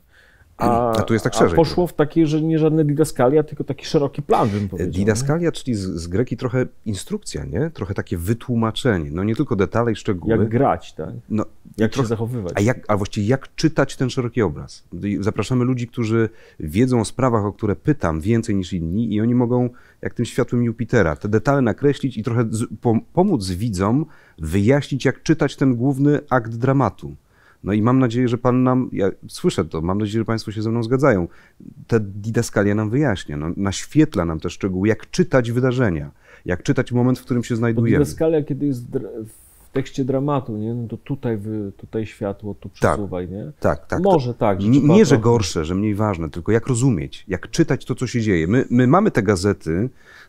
A, no, a, tu jest tak szerzej. poszło w takie, że nie żadne didaskalia, tylko taki szeroki plan, bym powiedział. Didaskalia, nie? czyli z, z, greki trochę instrukcja, nie? Trochę takie wytłumaczenie. No nie tylko detale i szczegóły. Jak grać, tak? No, jak trochę, się zachowywać. A, jak, a właściwie jak czytać ten szeroki obraz. Zapraszamy ludzi, którzy wiedzą o sprawach, o które pytam, więcej niż inni i oni mogą, jak tym światłem Jupitera, te detale nakreślić i trochę z, pom pomóc widzom wyjaśnić, jak czytać ten główny akt dramatu. No i mam nadzieję, że pan nam, ja słyszę to, mam nadzieję, że państwo się ze mną zgadzają. Ta didaskalia nam wyjaśnia, no, naświetla nam te szczegóły, jak czytać wydarzenia, jak czytać moment, w którym się znajdujemy. didaskalia, kiedy jest w tekście dramatu, nie? No to tutaj, wy, tutaj światło, tu tak, przesuwaj, tak, nie? Tak, tak. Może tak. Że nie, że gorsze, że mniej ważne, tylko jak rozumieć, jak czytać to, co się dzieje. My, my mamy te gazety,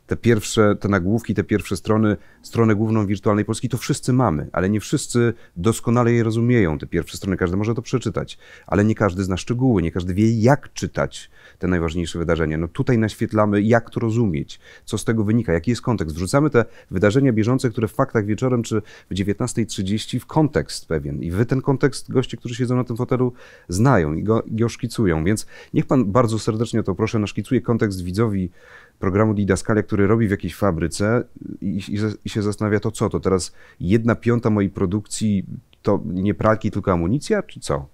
te pierwsze, te nagłówki, te pierwsze strony, stronę główną wirtualnej Polski, to wszyscy mamy, ale nie wszyscy doskonale je rozumieją, te pierwsze strony, każdy może to przeczytać, ale nie każdy zna szczegóły, nie każdy wie jak czytać te najważniejsze wydarzenia. No tutaj naświetlamy, jak to rozumieć, co z tego wynika, jaki jest kontekst. Wrzucamy te wydarzenia bieżące, które w faktach wieczorem czy w 19.30 w kontekst pewien i wy ten kontekst goście, którzy siedzą na tym fotelu znają i go, go szkicują, więc niech pan bardzo serdecznie to proszę, naszkicuje kontekst widzowi programu Didaskalia, który robi w jakiejś fabryce i, i, i się zastanawia, to co, to teraz jedna piąta mojej produkcji to nie pralki, tylko amunicja, czy co?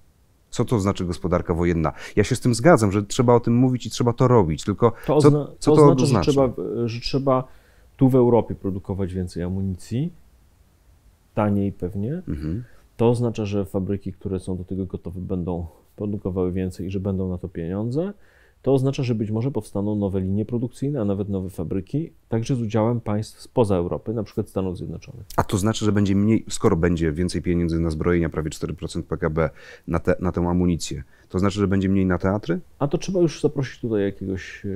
Co to znaczy gospodarka wojenna? Ja się z tym zgadzam, że trzeba o tym mówić i trzeba to robić, tylko to co, co to, to oznacza? Że trzeba, e, że trzeba tu w Europie produkować więcej amunicji, taniej pewnie. Mhm. To oznacza, że fabryki, które są do tego gotowe, będą produkowały więcej i że będą na to pieniądze to oznacza, że być może powstaną nowe linie produkcyjne, a nawet nowe fabryki, także z udziałem państw spoza Europy, na przykład Stanów Zjednoczonych. A to znaczy, że będzie mniej, skoro będzie więcej pieniędzy na zbrojenia, prawie 4% PKB, na, te, na tę amunicję, to znaczy, że będzie mniej na teatry? A to trzeba już zaprosić tutaj jakiegoś e,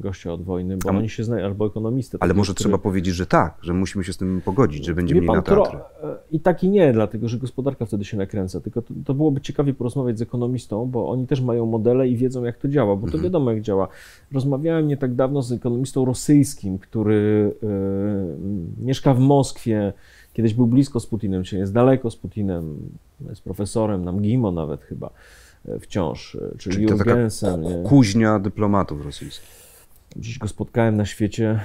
gościa od wojny, bo A, oni się znają, albo ekonomistę. Ale może który... trzeba powiedzieć, że tak, że musimy się z tym pogodzić, że będzie Wie mniej pan, na teatry. Tro e, I tak i nie, dlatego że gospodarka wtedy się nakręca. Tylko to, to byłoby ciekawie porozmawiać z ekonomistą, bo oni też mają modele i wiedzą, jak to działa, bo to mhm. wiadomo, jak działa. Rozmawiałem nie tak dawno z ekonomistą rosyjskim, który który e, mieszka w Moskwie, kiedyś był blisko z Putinem, się jest daleko z Putinem, jest profesorem, nam Gimo nawet chyba e, wciąż, e, czyli, czyli Jurgensen. kuźnia dyplomatów rosyjskich. Dziś go spotkałem na świecie,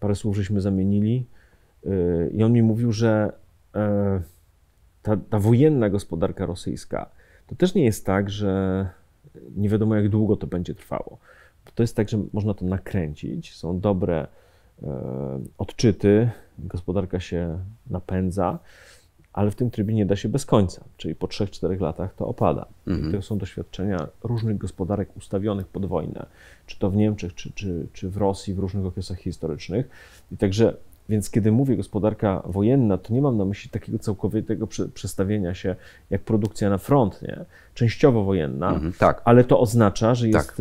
parę słów żeśmy zamienili i on mi mówił, że ta, ta wojenna gospodarka rosyjska, to też nie jest tak, że nie wiadomo jak długo to będzie trwało. To jest tak, że można to nakręcić, są dobre E, odczyty, gospodarka się napędza, ale w tym trybie nie da się bez końca, czyli po 3-4 latach to opada. Mhm. to są doświadczenia różnych gospodarek ustawionych pod wojnę, czy to w Niemczech, czy, czy, czy w Rosji, w różnych okresach historycznych. I także więc kiedy mówię gospodarka wojenna, to nie mam na myśli takiego całkowitego przestawienia się jak produkcja na front, nie? częściowo wojenna, mhm, tak. ale to oznacza, że jest tak.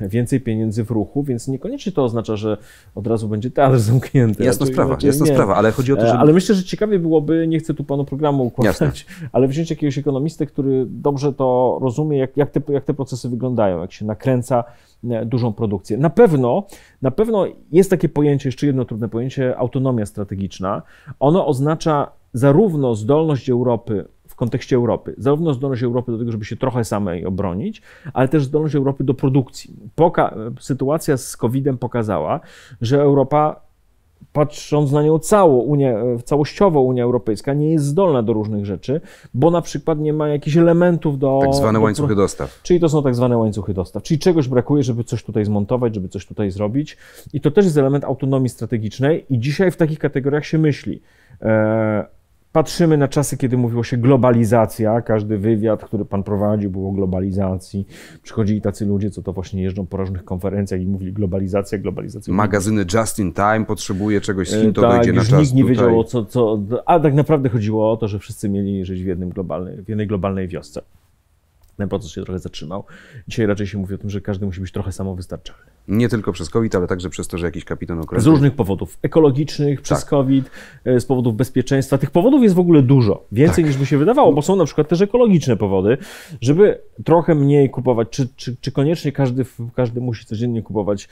E, więcej pieniędzy w ruchu, więc niekoniecznie to oznacza, że od razu będzie teatr zamknięty. Jasna to, sprawa, jasna nie. sprawa, ale chodzi o to, e, że... Ale myślę, że ciekawie byłoby, nie chcę tu panu programu układać, ale wziąć jakiegoś ekonomistę, który dobrze to rozumie, jak, jak, te, jak te procesy wyglądają, jak się nakręca e, dużą produkcję. Na pewno, na pewno jest takie pojęcie, jeszcze jedno trudne pojęcie, autonomia strategiczna. Ono oznacza zarówno zdolność Europy kontekście Europy. Zarówno zdolność Europy do tego, żeby się trochę samej obronić, ale też zdolność Europy do produkcji. Poka sytuacja z COVID-em pokazała, że Europa patrząc na nią cało, Unia, e, całościowo Unia Europejska nie jest zdolna do różnych rzeczy, bo na przykład nie ma jakichś elementów do... Tak zwane do, łańcuchy dostaw. Czyli to są tak zwane łańcuchy dostaw. Czyli czegoś brakuje, żeby coś tutaj zmontować, żeby coś tutaj zrobić. I to też jest element autonomii strategicznej i dzisiaj w takich kategoriach się myśli. E Patrzymy na czasy, kiedy mówiło się globalizacja. Każdy wywiad, który pan prowadził, było o globalizacji. Przychodzili tacy ludzie, co to właśnie jeżdżą po różnych konferencjach i mówili globalizacja, globalizacja. Magazyny Just in Time potrzebuje czegoś z Chin, to e, tak, dojdzie na czas nikt nie tutaj. wiedział, co, co... A tak naprawdę chodziło o to, że wszyscy mieli żyć w, jednym globalnej, w jednej globalnej wiosce ten proces się trochę zatrzymał. Dzisiaj raczej się mówi o tym, że każdy musi być trochę samowystarczalny. Nie tylko przez COVID, ale także przez to, że jakiś kapitan okrętu... Z różnych powodów. Ekologicznych, przez tak. COVID, e, z powodów bezpieczeństwa. Tych powodów jest w ogóle dużo. Więcej tak. niż by się wydawało, bo są na przykład też ekologiczne powody, żeby trochę mniej kupować. Czy, czy, czy koniecznie każdy, każdy musi codziennie kupować? E,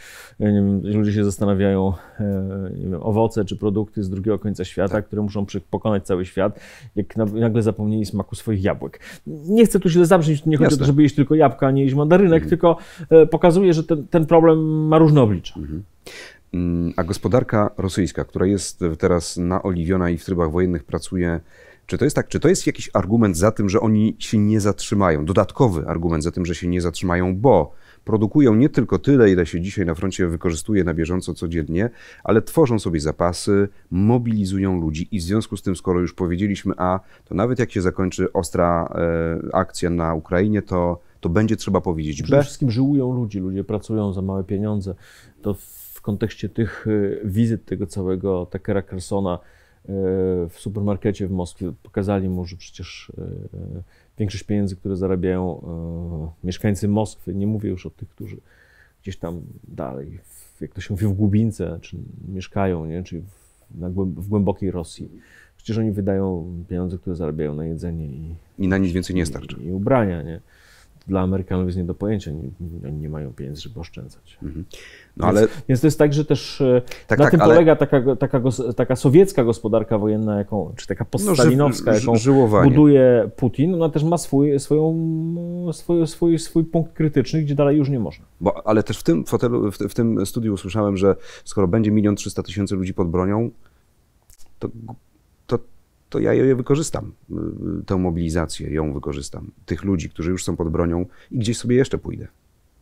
wiem, ludzie się zastanawiają, e, wiem, owoce czy produkty z drugiego końca świata, tak. które muszą pokonać cały świat, jak nagle zapomnieli smaku swoich jabłek. Nie chcę tu źle zabrzmieć, nie nie chodzi Jasne. o to, żeby jeść tylko jabłka, a nie jeść mandarynek, mhm. tylko e, pokazuje, że ten, ten problem ma różne oblicze. Mhm. Mm, a gospodarka rosyjska, która jest teraz naoliwiona i w trybach wojennych pracuje, czy to jest tak, czy to jest jakiś argument za tym, że oni się nie zatrzymają, dodatkowy argument za tym, że się nie zatrzymają, bo produkują nie tylko tyle, ile się dzisiaj na froncie wykorzystuje na bieżąco codziennie, ale tworzą sobie zapasy, mobilizują ludzi i w związku z tym, skoro już powiedzieliśmy A, to nawet jak się zakończy ostra e, akcja na Ukrainie, to, to będzie trzeba powiedzieć Przede B. Przede wszystkim żyłują ludzi, ludzie pracują za małe pieniądze. To w kontekście tych e, wizyt tego całego Takera Carsona e, w supermarkecie w Moskwie pokazali mu, że przecież e, Większość pieniędzy, które zarabiają e, mieszkańcy Moskwy, nie mówię już o tych, którzy gdzieś tam dalej, w, jak to się mówi, w głubince, czy mieszkają, nie? czyli w, na, w głębokiej Rosji. Przecież oni wydają pieniądze, które zarabiają na jedzenie i. I na nic więcej nie starczy. I, i ubrania, nie? dla Amerykanów jest nie do pojęcia. Nie, oni nie mają pieniędzy, żeby oszczędzać. Mhm. No więc, ale... więc, to jest tak, że też e, tak, na tak, tym ale... polega taka, taka, taka sowiecka gospodarka wojenna, jaką, czy taka no, poststalinowska, no, ży, jaką buduje Putin. Ona też ma swój, swoją, swój, swój, swój punkt krytyczny, gdzie dalej już nie można. Bo, ale też w tym fotelu, w, w tym studiu usłyszałem, że skoro będzie milion trzysta tysięcy ludzi pod bronią, to to ja je wykorzystam, y, tę mobilizację ją wykorzystam, tych ludzi, którzy już są pod bronią i gdzieś sobie jeszcze pójdę.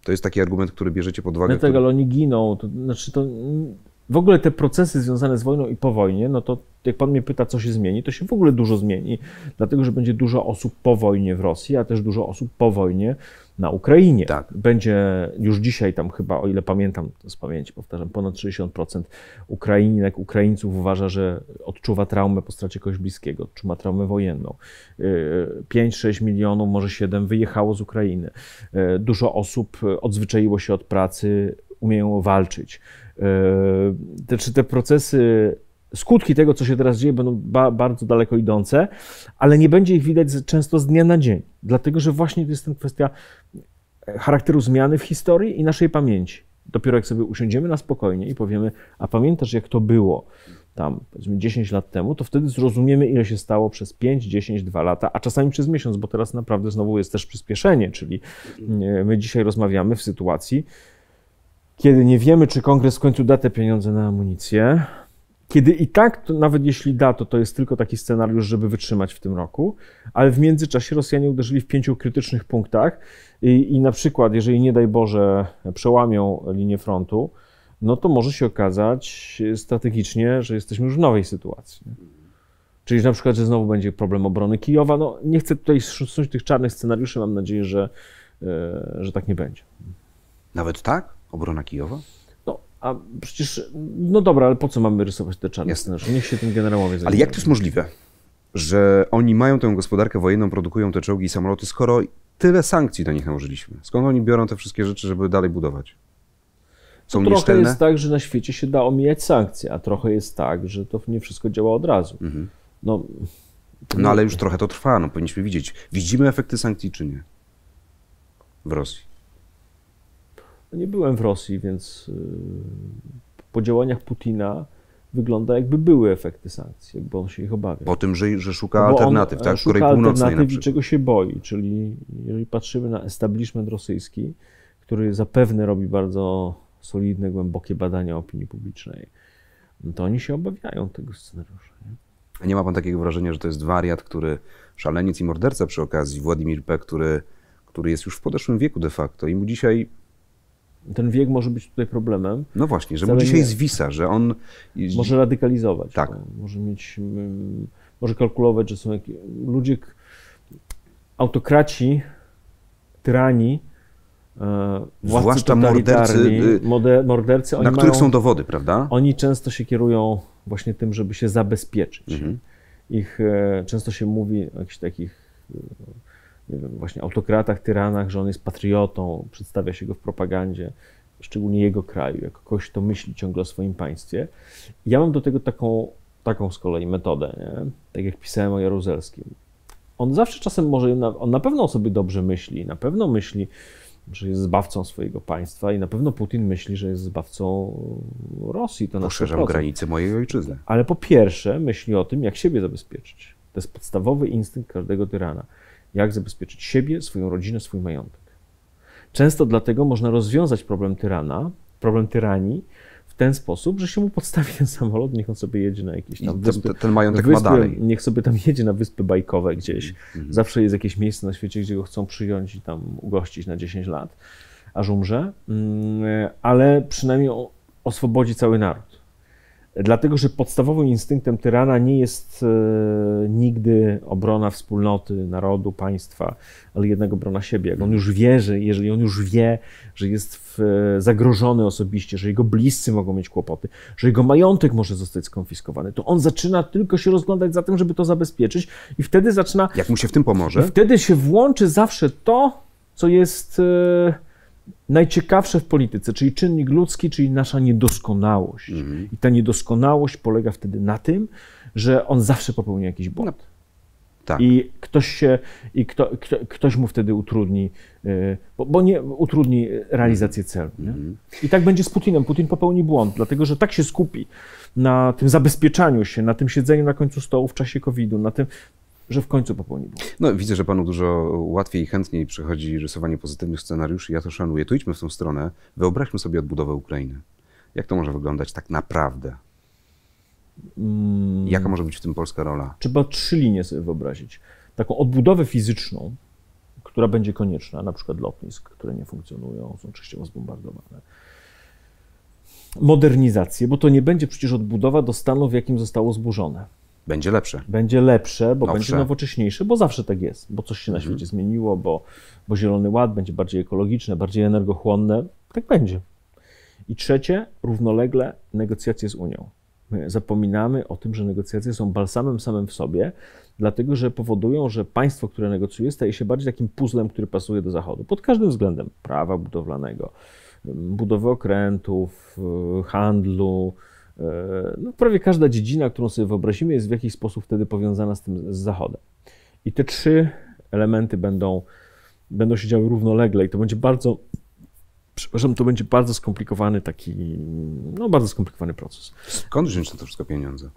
To jest taki argument, który bierzecie pod uwagę. Nie no tak, który... ale oni giną. To, znaczy to w ogóle te procesy związane z wojną i po wojnie, no to jak pan mnie pyta, co się zmieni, to się w ogóle dużo zmieni, dlatego że będzie dużo osób po wojnie w Rosji, a też dużo osób po wojnie na Ukrainie. Tak. Będzie już dzisiaj tam chyba, o ile pamiętam z pamięci, powtarzam, ponad 60% Ukraininek, Ukraińców uważa, że odczuwa traumę po stracie kogoś bliskiego, odczuwa traumę wojenną. 5-6 y, milionów, może 7 wyjechało z Ukrainy. Y, dużo osób odzwyczaiło się od pracy, umieją walczyć. E, te, czy te procesy, skutki tego, co się teraz dzieje, będą ba, bardzo daleko idące, ale nie będzie ich widać często z dnia na dzień, dlatego że właśnie to jest ten kwestia charakteru zmiany w historii i naszej pamięci. Dopiero jak sobie usiądziemy na spokojnie i powiemy, a pamiętasz jak to było tam powiedzmy 10 lat temu, to wtedy zrozumiemy ile się stało przez 5, 10, 2 lata, a czasami przez miesiąc, bo teraz naprawdę znowu jest też przyspieszenie, czyli e, my dzisiaj rozmawiamy w sytuacji, kiedy nie wiemy, czy kongres w końcu da te pieniądze na amunicję, kiedy i tak, nawet jeśli da, to to jest tylko taki scenariusz, żeby wytrzymać w tym roku, ale w międzyczasie Rosjanie uderzyli w pięciu krytycznych punktach i, i na przykład, jeżeli nie daj Boże przełamią linię frontu, no to może się okazać strategicznie, że jesteśmy już w nowej sytuacji. Czyli na przykład, że znowu będzie problem obrony Kijowa. No, nie chcę tutaj szukać tych czarnych scenariuszy, mam nadzieję, że, e, że tak nie będzie. Nawet tak? Obrona Kijowa? No, a przecież, no dobra, ale po co mamy rysować te czarne scenariusze? No, niech się tym generałowie zajmują. Ale jak to jest możliwe, że oni mają tę gospodarkę wojenną, produkują te czołgi i samoloty, skoro tyle sankcji do nich nałożyliśmy? Skąd oni biorą te wszystkie rzeczy, żeby dalej budować? Są to trochę jest tak, że na świecie się da omijać sankcje, a trochę jest tak, że to nie wszystko działa od razu. Mhm. No, no ale już trochę to trwa, no powinniśmy widzieć. Widzimy efekty sankcji czy nie? W Rosji nie byłem w Rosji, więc y, po działaniach Putina wygląda, jakby były efekty sankcji, jakby on się ich obawiał. Po tym, że, że szuka no alternatyw, tak? E, szuka Korei Północnej na przykład. czego się boi, czyli jeżeli patrzymy na establishment rosyjski, który zapewne robi bardzo solidne, głębokie badania opinii publicznej, no to oni się obawiają tego scenariusza. Nie? A nie ma pan takiego wrażenia, że to jest wariat, który, szaleniec i morderca przy okazji, Władimir P., który, który jest już w podeszłym wieku de facto i mu dzisiaj ten wiek może być tutaj problemem. No właśnie, że mu dzisiaj nie. zwisa, że on. Może radykalizować. Tak. No, może mieć. Mm, może kalkulować, że są jakieś. Ludzie, autokraci, tyrani, zwłaszcza e, mordercy, y, na których mają, są dowody, prawda? Oni często się kierują właśnie tym, żeby się zabezpieczyć. Mhm. Ich e, często się mówi o jakichś takich nie wiem, właśnie autokratach, tyranach, że on jest patriotą, przedstawia się go w propagandzie, szczególnie jego kraju, jako kogoś, kto myśli ciągle o swoim państwie. Ja mam do tego taką, taką z kolei metodę, nie? tak jak pisałem o Jaruzelskim. On zawsze czasem może, on na pewno o sobie dobrze myśli, na pewno myśli, że jest zbawcą swojego państwa i na pewno Putin myśli, że jest zbawcą Rosji. To Poszerzam na granice mojej ojczyzny. Ale po pierwsze myśli o tym, jak siebie zabezpieczyć. To jest podstawowy instynkt każdego tyrana jak zabezpieczyć siebie, swoją rodzinę, swój majątek. Często dlatego można rozwiązać problem tyrana, problem tyranii w ten sposób, że się mu podstawi ten samolot, niech on sobie jedzie na jakieś tam wyspy. Ten, ten majątek wyspy, ma dalej. Niech sobie tam jedzie na wyspy bajkowe gdzieś. Mhm, mhm. Zawsze jest jakieś miejsce na świecie, gdzie go chcą przyjąć i tam ugościć na 10 lat, aż umrze. Mm, ale przynajmniej oswobodzi cały naród. Dlatego, że podstawowym instynktem tyrana nie jest e, nigdy obrona wspólnoty, narodu, państwa, ale jednego obrona siebie. Jak on już wie, że jeżeli on już wie, że jest e, zagrożony osobiście, że jego bliscy mogą mieć kłopoty, że jego majątek może zostać skonfiskowany, to on zaczyna tylko się rozglądać za tym, żeby to zabezpieczyć i wtedy zaczyna... Jak mu się w tym pomoże? Wtedy się włączy zawsze to, co jest e, najciekawsze w polityce, czyli czynnik ludzki, czyli nasza niedoskonałość. Mhm. I ta niedoskonałość polega wtedy na tym, że on zawsze popełnia jakiś błąd. No. Tak. I ktoś się, i kto, kto, ktoś mu wtedy utrudni, y, bo, bo nie utrudni realizację mhm. celu. Mhm. I tak będzie z Putinem. Putin popełni błąd, dlatego że tak się skupi na tym zabezpieczaniu się, na tym siedzeniu na końcu stołu w czasie COVID-u, na tym, że w końcu popełni błąd. No, widzę, że panu dużo łatwiej i chętniej przychodzi rysowanie pozytywnych scenariuszy. Ja to szanuję. Tu idźmy w tą stronę. Wyobraźmy sobie odbudowę Ukrainy. Jak to może wyglądać tak naprawdę? Mm. Jaka może być w tym polska rola? Trzeba trzy linie sobie wyobrazić. Taką odbudowę fizyczną, która będzie konieczna, na przykład lotnisk, które nie funkcjonują, są częściowo zbombardowane. Modernizację, bo to nie będzie przecież odbudowa do stanu, w jakim zostało zburzone będzie lepsze. Będzie lepsze, bo Nowsze. będzie nowocześniejsze, bo zawsze tak jest, bo coś się na mhm. świecie zmieniło, bo, bo Zielony Ład będzie bardziej ekologiczne, bardziej energochłonne. Tak będzie. I trzecie, równolegle negocjacje z Unią. My zapominamy o tym, że negocjacje są balsamem samym w sobie, dlatego że powodują, że państwo, które negocjuje, staje się bardziej takim puzzlem, który pasuje do Zachodu. Pod każdym względem prawa budowlanego, budowy okrętów, handlu, E, no, prawie każda dziedzina, którą sobie wyobrazimy, jest w jakiś sposób wtedy powiązana z tym z Zachodem. I te trzy elementy będą, będą się działy równolegle i to będzie bardzo, przepraszam, to będzie bardzo skomplikowany taki, no bardzo skomplikowany proces. Skąd wziąć na to wszystko pieniądze?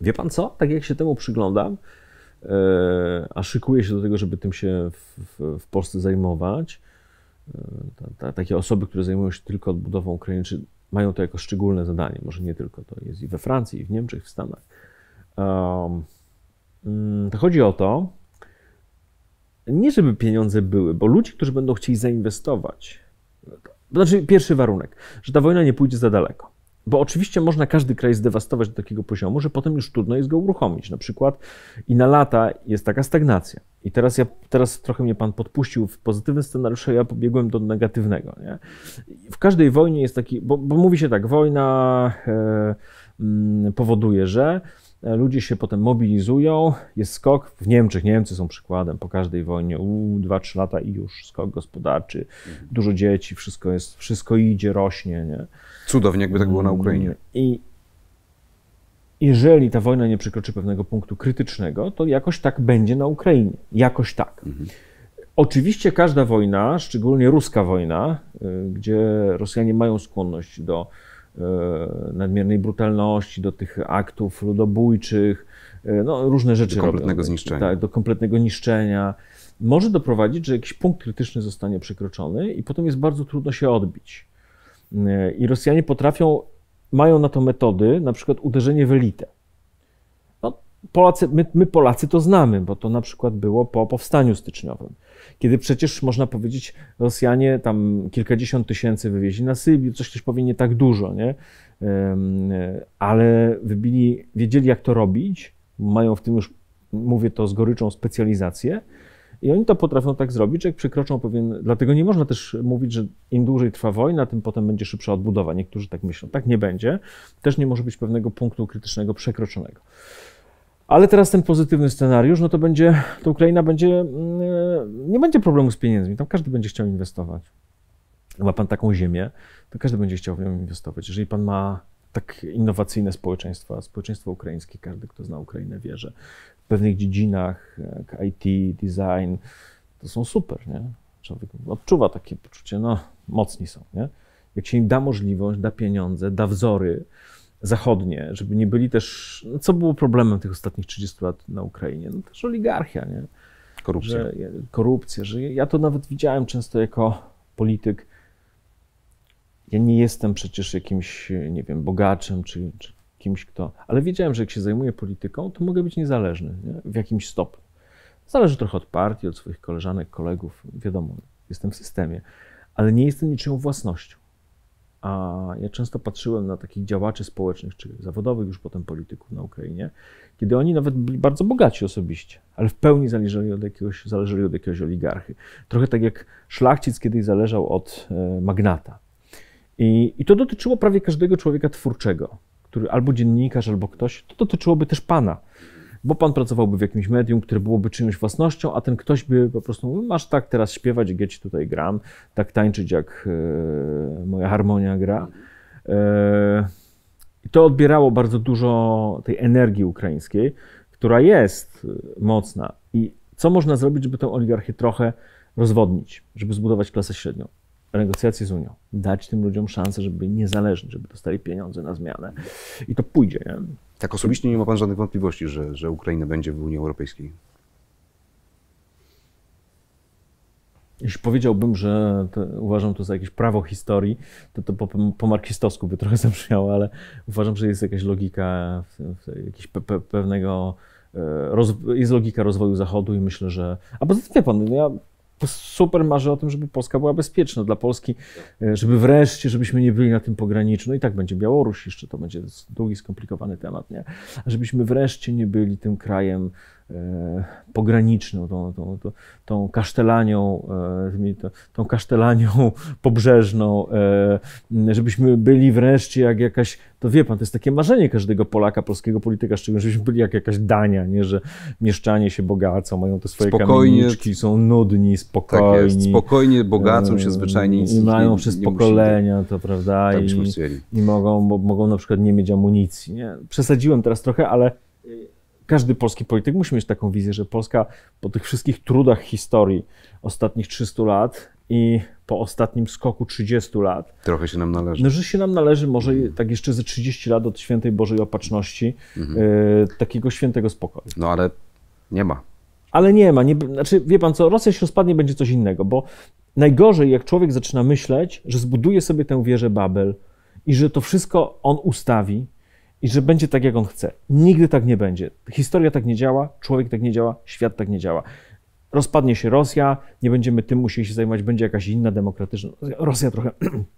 Wie pan co? Tak jak się temu przyglądam, e, a szykuję się do tego, żeby tym się w, w, w Polsce zajmować, e, ta, ta, takie osoby, które zajmują się tylko odbudową Ukrainy, czy mają to jako szczególne zadanie. Może nie tylko to jest i we Francji, i w Niemczech, w Stanach. Um, mm, to chodzi o to, nie żeby pieniądze były, bo ludzie, którzy będą chcieli zainwestować, to znaczy pierwszy warunek, że ta wojna nie pójdzie za daleko. Bo oczywiście można każdy kraj zdewastować do takiego poziomu, że potem już trudno jest go uruchomić. Na przykład i na lata jest taka stagnacja. I teraz, ja, teraz trochę mnie pan podpuścił w scenariusz, a ja pobiegłem do negatywnego. Nie? W każdej wojnie jest taki, bo, bo mówi się tak, wojna e, mm, powoduje, że E, ludzie się potem mobilizują, jest skok w Niemczech. Niemcy są przykładem po każdej wojnie. U, 2-3 lata i już skok gospodarczy, mhm. dużo dzieci, wszystko, jest, wszystko idzie, rośnie. Nie? Cudownie, jakby tak było na Ukrainie. Mm, I jeżeli ta wojna nie przekroczy pewnego punktu krytycznego, to jakoś tak będzie na Ukrainie. Jakoś tak. Mhm. Oczywiście każda wojna, szczególnie ruska wojna, y, gdzie Rosjanie mają skłonność do E, nadmiernej brutalności, do tych aktów ludobójczych, e, no, różne rzeczy. Do kompletnego robią. zniszczenia. Tak, do kompletnego niszczenia. Może doprowadzić, że jakiś punkt krytyczny zostanie przekroczony i potem jest bardzo trudno się odbić. E, I Rosjanie potrafią, mają na to metody, na przykład uderzenie w elitę. Polacy, my, my, Polacy to znamy, bo to na przykład było po powstaniu styczniowym, kiedy przecież można powiedzieć, Rosjanie tam kilkadziesiąt tysięcy wywieźli na Sybir, coś też powie nie tak dużo, nie? ale wybili, wiedzieli jak to robić, mają w tym już, mówię to z goryczą, specjalizację i oni to potrafią tak zrobić, że jak przekroczą pewien, dlatego nie można też mówić, że im dłużej trwa wojna, tym potem będzie szybsza odbudowa. Niektórzy tak myślą, tak nie będzie, też nie może być pewnego punktu krytycznego przekroczonego. Ale teraz ten pozytywny scenariusz, no to będzie, to Ukraina będzie, mm, nie będzie problemu z pieniędzmi, tam każdy będzie chciał inwestować. Ma pan taką ziemię, to każdy będzie chciał w nią inwestować. Jeżeli pan ma tak innowacyjne społeczeństwa, społeczeństwo ukraińskie, każdy, kto zna Ukrainę, wie, że w pewnych dziedzinach, jak IT, design, to są super, nie? Człowiek odczuwa takie poczucie, no, mocni są, nie? Jak się im da możliwość, da pieniądze, da wzory, zachodnie, żeby nie byli też, no co było problemem tych ostatnich 30 lat na Ukrainie? No też oligarchia, nie? Korupcja. Że, korupcja, że ja to nawet widziałem często jako polityk. Ja nie jestem przecież jakimś, nie wiem, bogaczem czy, czy kimś, kto. Ale wiedziałem, że jak się zajmuję polityką, to mogę być niezależny nie? w jakimś stopniu. Zależy trochę od partii, od swoich koleżanek, kolegów, wiadomo, jestem w systemie, ale nie jestem niczyją własnością. A ja często patrzyłem na takich działaczy społecznych czy zawodowych, już potem polityków na Ukrainie, kiedy oni nawet byli bardzo bogaci osobiście, ale w pełni zależeli od jakiegoś, zależeli od jakiegoś oligarchy. Trochę tak jak szlachcic kiedyś zależał od e, magnata. I, I to dotyczyło prawie każdego człowieka twórczego, który albo dziennikarz, albo ktoś, to dotyczyłoby też pana bo pan pracowałby w jakimś medium, które byłoby czyjąś własnością, a ten ktoś by po prostu mówił, masz tak teraz śpiewać, jak ja ci tutaj gram, tak tańczyć, jak e, moja harmonia gra. Mhm. E, I to odbierało bardzo dużo tej energii ukraińskiej, która jest e, mocna. I co można zrobić, żeby tę oligarchię trochę rozwodnić, żeby zbudować klasę średnią? negocjacje z Unią, dać tym ludziom szansę, żeby byli niezależni, żeby dostali pieniądze na zmianę i to pójdzie. Nie? Tak osobiście nie ma pan żadnych wątpliwości, że, że Ukraina będzie w Unii Europejskiej? Jeśli powiedziałbym, że to, uważam to za jakieś prawo historii, to to po, po marksistowsku by trochę zabrzmiało, ale uważam, że jest jakaś logika, jakiś pe, pe, pewnego, e, roz, jest logika rozwoju Zachodu i myślę, że... A poza wie pan, no ja super marzy o tym, żeby Polska była bezpieczna dla Polski, e, żeby wreszcie, żebyśmy nie byli na tym pograniczu. No i tak będzie Białoruś jeszcze, to będzie długi, skomplikowany temat, nie? Żebyśmy wreszcie nie byli tym krajem E, pograniczną, tą, tą, tą, tą kasztelanią, e, tą kasztelanią pobrzeżną, e, żebyśmy byli wreszcie jak jakaś, to wie pan, to jest takie marzenie każdego Polaka, polskiego polityka, szczególnie, żebyśmy byli jak jakaś Dania, nie, że mieszczanie się bogacą, mają te swoje spokojnie, kamieniczki, są nudni, spokojni. Tak jest, spokojnie bogacą się zwyczajnie. I mają nie, przez nie pokolenia, to prawda, tak i, i, mogą, bo, mogą na przykład nie mieć amunicji. Nie? Przesadziłem teraz trochę, ale każdy polski polityk musi mieć taką wizję, że Polska po tych wszystkich trudach historii ostatnich 300 lat i po ostatnim skoku 30 lat. Trochę się nam należy. No, że się nam należy może mhm. tak jeszcze ze 30 lat od świętej Bożej Opatrzności, y, takiego świętego spokoju. No ale nie ma. Ale nie ma. Nie, znaczy, wie pan co, Rosja się rozpadnie, będzie coś innego, bo najgorzej, jak człowiek zaczyna myśleć, że zbuduje sobie tę wieżę Babel i że to wszystko on ustawi, i że będzie tak, jak on chce. Nigdy tak nie będzie. Historia tak nie działa, człowiek tak nie działa, świat tak nie działa. Rozpadnie się Rosja, nie będziemy tym musieli się zajmować, będzie jakaś inna demokratyczna. Rosja trochę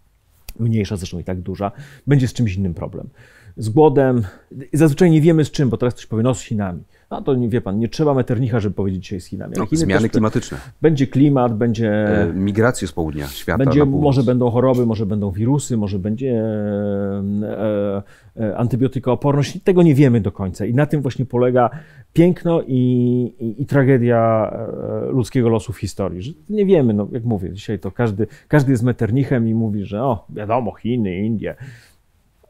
mniejsza, zresztą i tak duża, będzie z czymś innym problem. Z głodem, zazwyczaj nie wiemy z czym, bo teraz ktoś powie, no z Chinami. No to nie, wie pan, nie trzeba meternicha, żeby powiedzieć dzisiaj z Chinami. No, Chiny zmiany klimatyczne. Będzie klimat, będzie... E, migracje z południa świata będzie, Może będą choroby, może będą wirusy, może będzie e, e, e antybiotykooporność. Tego nie wiemy do końca i na tym właśnie polega piękno i, i, i tragedia e, ludzkiego losu w historii. Że nie wiemy, no jak mówię, dzisiaj to każdy, każdy jest meternichem i mówi, że o, wiadomo, Chiny, Indie.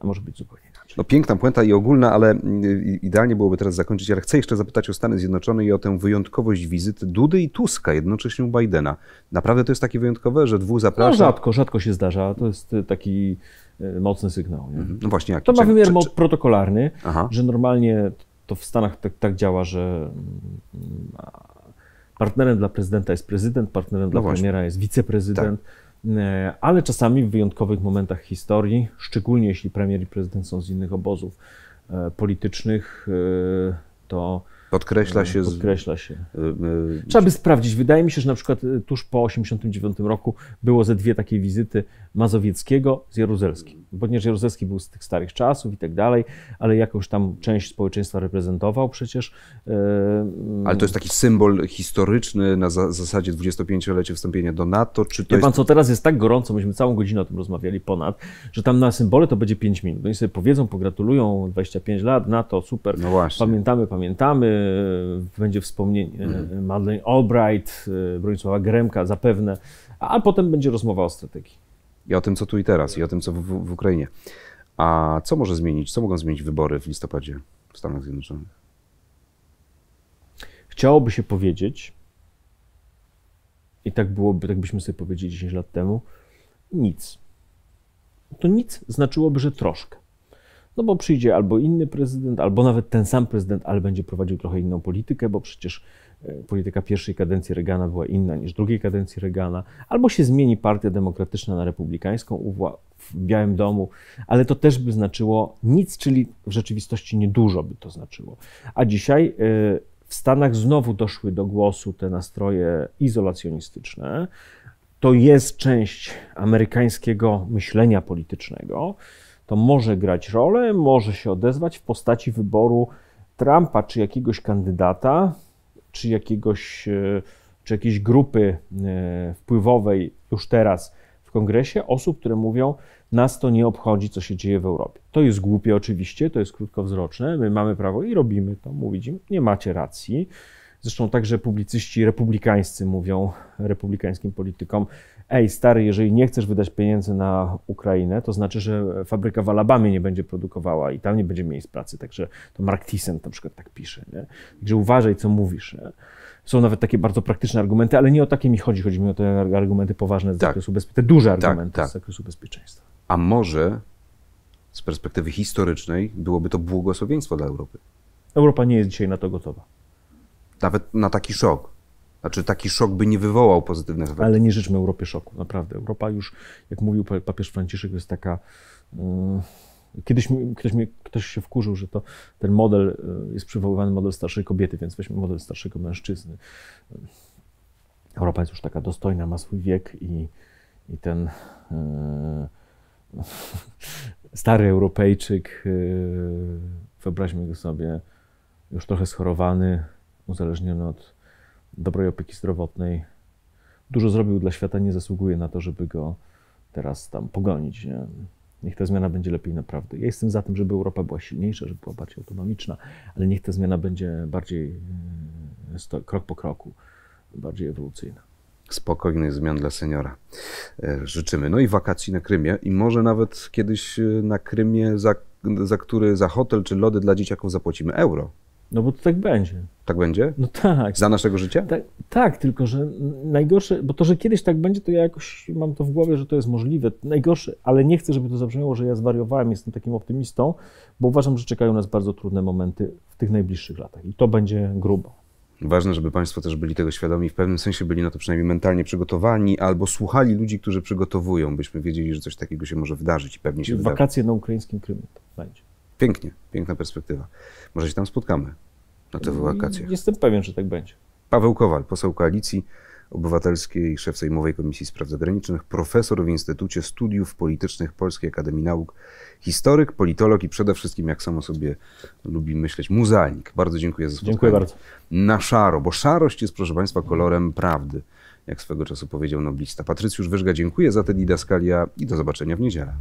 A może być zupełnie no piękna puenta i ogólna, ale mm, idealnie byłoby teraz zakończyć, ale chcę jeszcze zapytać o Stany Zjednoczone i o tę wyjątkowość wizyt Dudy i Tuska, jednocześnie u Bidena. Naprawdę to jest takie wyjątkowe, że dwóch no, zaprasza? No rzadko, rzadko się zdarza. To jest y, taki y, mocny sygnał. Nie? Mhm. No właśnie, jak, to ma wymiar czy, czy... protokolarny, Aha. że normalnie to w Stanach tak, tak działa, że mm, partnerem dla prezydenta jest prezydent, partnerem no dla właśnie. premiera jest wiceprezydent. Tak. E, ale czasami w wyjątkowych momentach historii, szczególnie jeśli premier i prezydent są z innych obozów e, politycznych, e, to E, podkreśla się. Podkreśla się. E, z... Trzeba by sprawdzić. Wydaje mi się, że na przykład e, tuż po 1989 roku było ze dwie takie wizyty Mazowieckiego z Jaruzelskim. Ponieważ Jaruzelski był z tych starych czasów i tak dalej, ale jakąś tam część społeczeństwa reprezentował przecież. Mm. Ale to jest taki symbol historyczny na zasadzie 25 lecie wstąpienia do NATO? Czy to Wie pan jest... co, teraz jest tak gorąco, myśmy całą godzinę o tym rozmawiali ponad, że tam na symbole to będzie 5 minut. Oni sobie powiedzą, pogratulują, 25 lat, NATO, super, no właśnie. pamiętamy, pamiętamy, E, będzie wspomnienie mhm. Madeleine Albright, e, Bronisława Gremka zapewne, a potem będzie rozmowa o strategii. I o tym, co tu i teraz, i o tym, co w, w Ukrainie. A co może zmienić, co mogą zmienić wybory w listopadzie w Stanach Zjednoczonych? Chciałoby się powiedzieć, i tak byłoby, tak byśmy sobie powiedzieli 10 lat temu, nic. To nic znaczyłoby, że troszkę no bo przyjdzie albo inny prezydent, albo nawet ten sam prezydent, ale będzie prowadził trochę inną politykę, bo przecież e, polityka pierwszej kadencji Reagana była inna niż drugiej kadencji Reagana, albo się zmieni partia demokratyczna na republikańską w Białym Domu, ale to też by znaczyło nic, czyli w rzeczywistości niedużo by to znaczyło. A dzisiaj e, w Stanach znowu doszły do głosu te nastroje izolacjonistyczne. To jest część amerykańskiego myślenia politycznego to może grać rolę, może się odezwać w postaci wyboru Trumpa czy jakiegoś kandydata, czy jakiegoś, e, czy jakiejś grupy e, wpływowej już teraz w kongresie osób, które mówią, nas to nie obchodzi, co się dzieje w Europie. To jest głupie oczywiście, to jest krótkowzroczne, my mamy prawo i robimy to, mówić im, nie macie racji. Zresztą także publicyści republikańscy mówią republikańskim politykom, ej stary, jeżeli nie chcesz wydać pieniędzy na Ukrainę, to znaczy, że fabryka w Alabamie nie będzie produkowała i tam nie będzie miejsc pracy. Także to Mark Thyssen na przykład tak pisze. Nie? Także uważaj, co mówisz. Nie? Są nawet takie bardzo praktyczne argumenty, ale nie o takie mi chodzi. Chodzi mi o te argumenty poważne z tak. zakresu bezpieczeństwa, te duże tak, argumenty tak, tak. z zakresu bezpieczeństwa. A może z perspektywy historycznej byłoby to błogosławieństwo dla Europy? Europa nie jest dzisiaj na to gotowa. Nawet na taki szok. Znaczy taki szok by nie wywołał pozytywnych efektów. Ale nie życzmy Europie szoku, naprawdę. Europa już, jak mówił papież Franciszek, jest taka... Yy, kiedyś mi, ktoś, mi, ktoś się wkurzył, że to ten model yy, jest przywoływany model starszej kobiety, więc weźmy model starszego mężczyzny. Yy, Europa jest już taka dostojna, ma swój wiek i, i ten yy, stary Europejczyk, yy, wyobraźmy go sobie, już trochę schorowany, uzależniony od dobrej opieki zdrowotnej. Dużo zrobił dla świata, nie zasługuje na to, żeby go teraz tam pogonić. Nie? Niech ta zmiana będzie lepiej naprawdę. Ja jestem za tym, żeby Europa była silniejsza, żeby była bardziej autonomiczna, ale niech ta zmiana będzie bardziej e, krok po kroku, bardziej ewolucyjna. Spokojnych zmian dla seniora e, życzymy. No i wakacji na Krymie i może nawet kiedyś e, na Krymie, za, za który za hotel czy lody dla dzieciaków zapłacimy euro. No bo to tak będzie. Tak będzie? No tak. Za naszego życia? Tak, tak, tylko że najgorsze, bo to, że kiedyś tak będzie, to ja jakoś mam to w głowie, że to jest możliwe. Najgorsze, ale nie chcę, żeby to zabrzmiało, że ja zwariowałem, jestem takim optymistą, bo uważam, że czekają nas bardzo trudne momenty w tych najbliższych latach i to będzie grubo. Ważne, żeby Państwo też byli tego świadomi, w pewnym sensie byli na to przynajmniej mentalnie przygotowani, albo słuchali ludzi, którzy przygotowują, byśmy wiedzieli, że coś takiego się może wydarzyć i pewnie się Wakacje wydarzy. Wakacje na ukraińskim Krymie będzie. Pięknie, piękna perspektywa. Może się tam spotkamy na te wakacje. Jestem pewien, że tak będzie. Paweł Kowal, poseł Koalicji Obywatelskiej, szef Sejmowej Komisji Spraw Zagranicznych, profesor w Instytucie Studiów Politycznych Polskiej Akademii Nauk, historyk, politolog i przede wszystkim, jak samo sobie lubi myśleć, muzealnik. Bardzo dziękuję za spotkanie. Dziękuję bardzo. Na szaro, bo szarość jest, proszę Państwa, kolorem prawdy, jak swego czasu powiedział noblista. Patrycjusz Wyżga, dziękuję za tę didaskalia i do zobaczenia w niedzielę.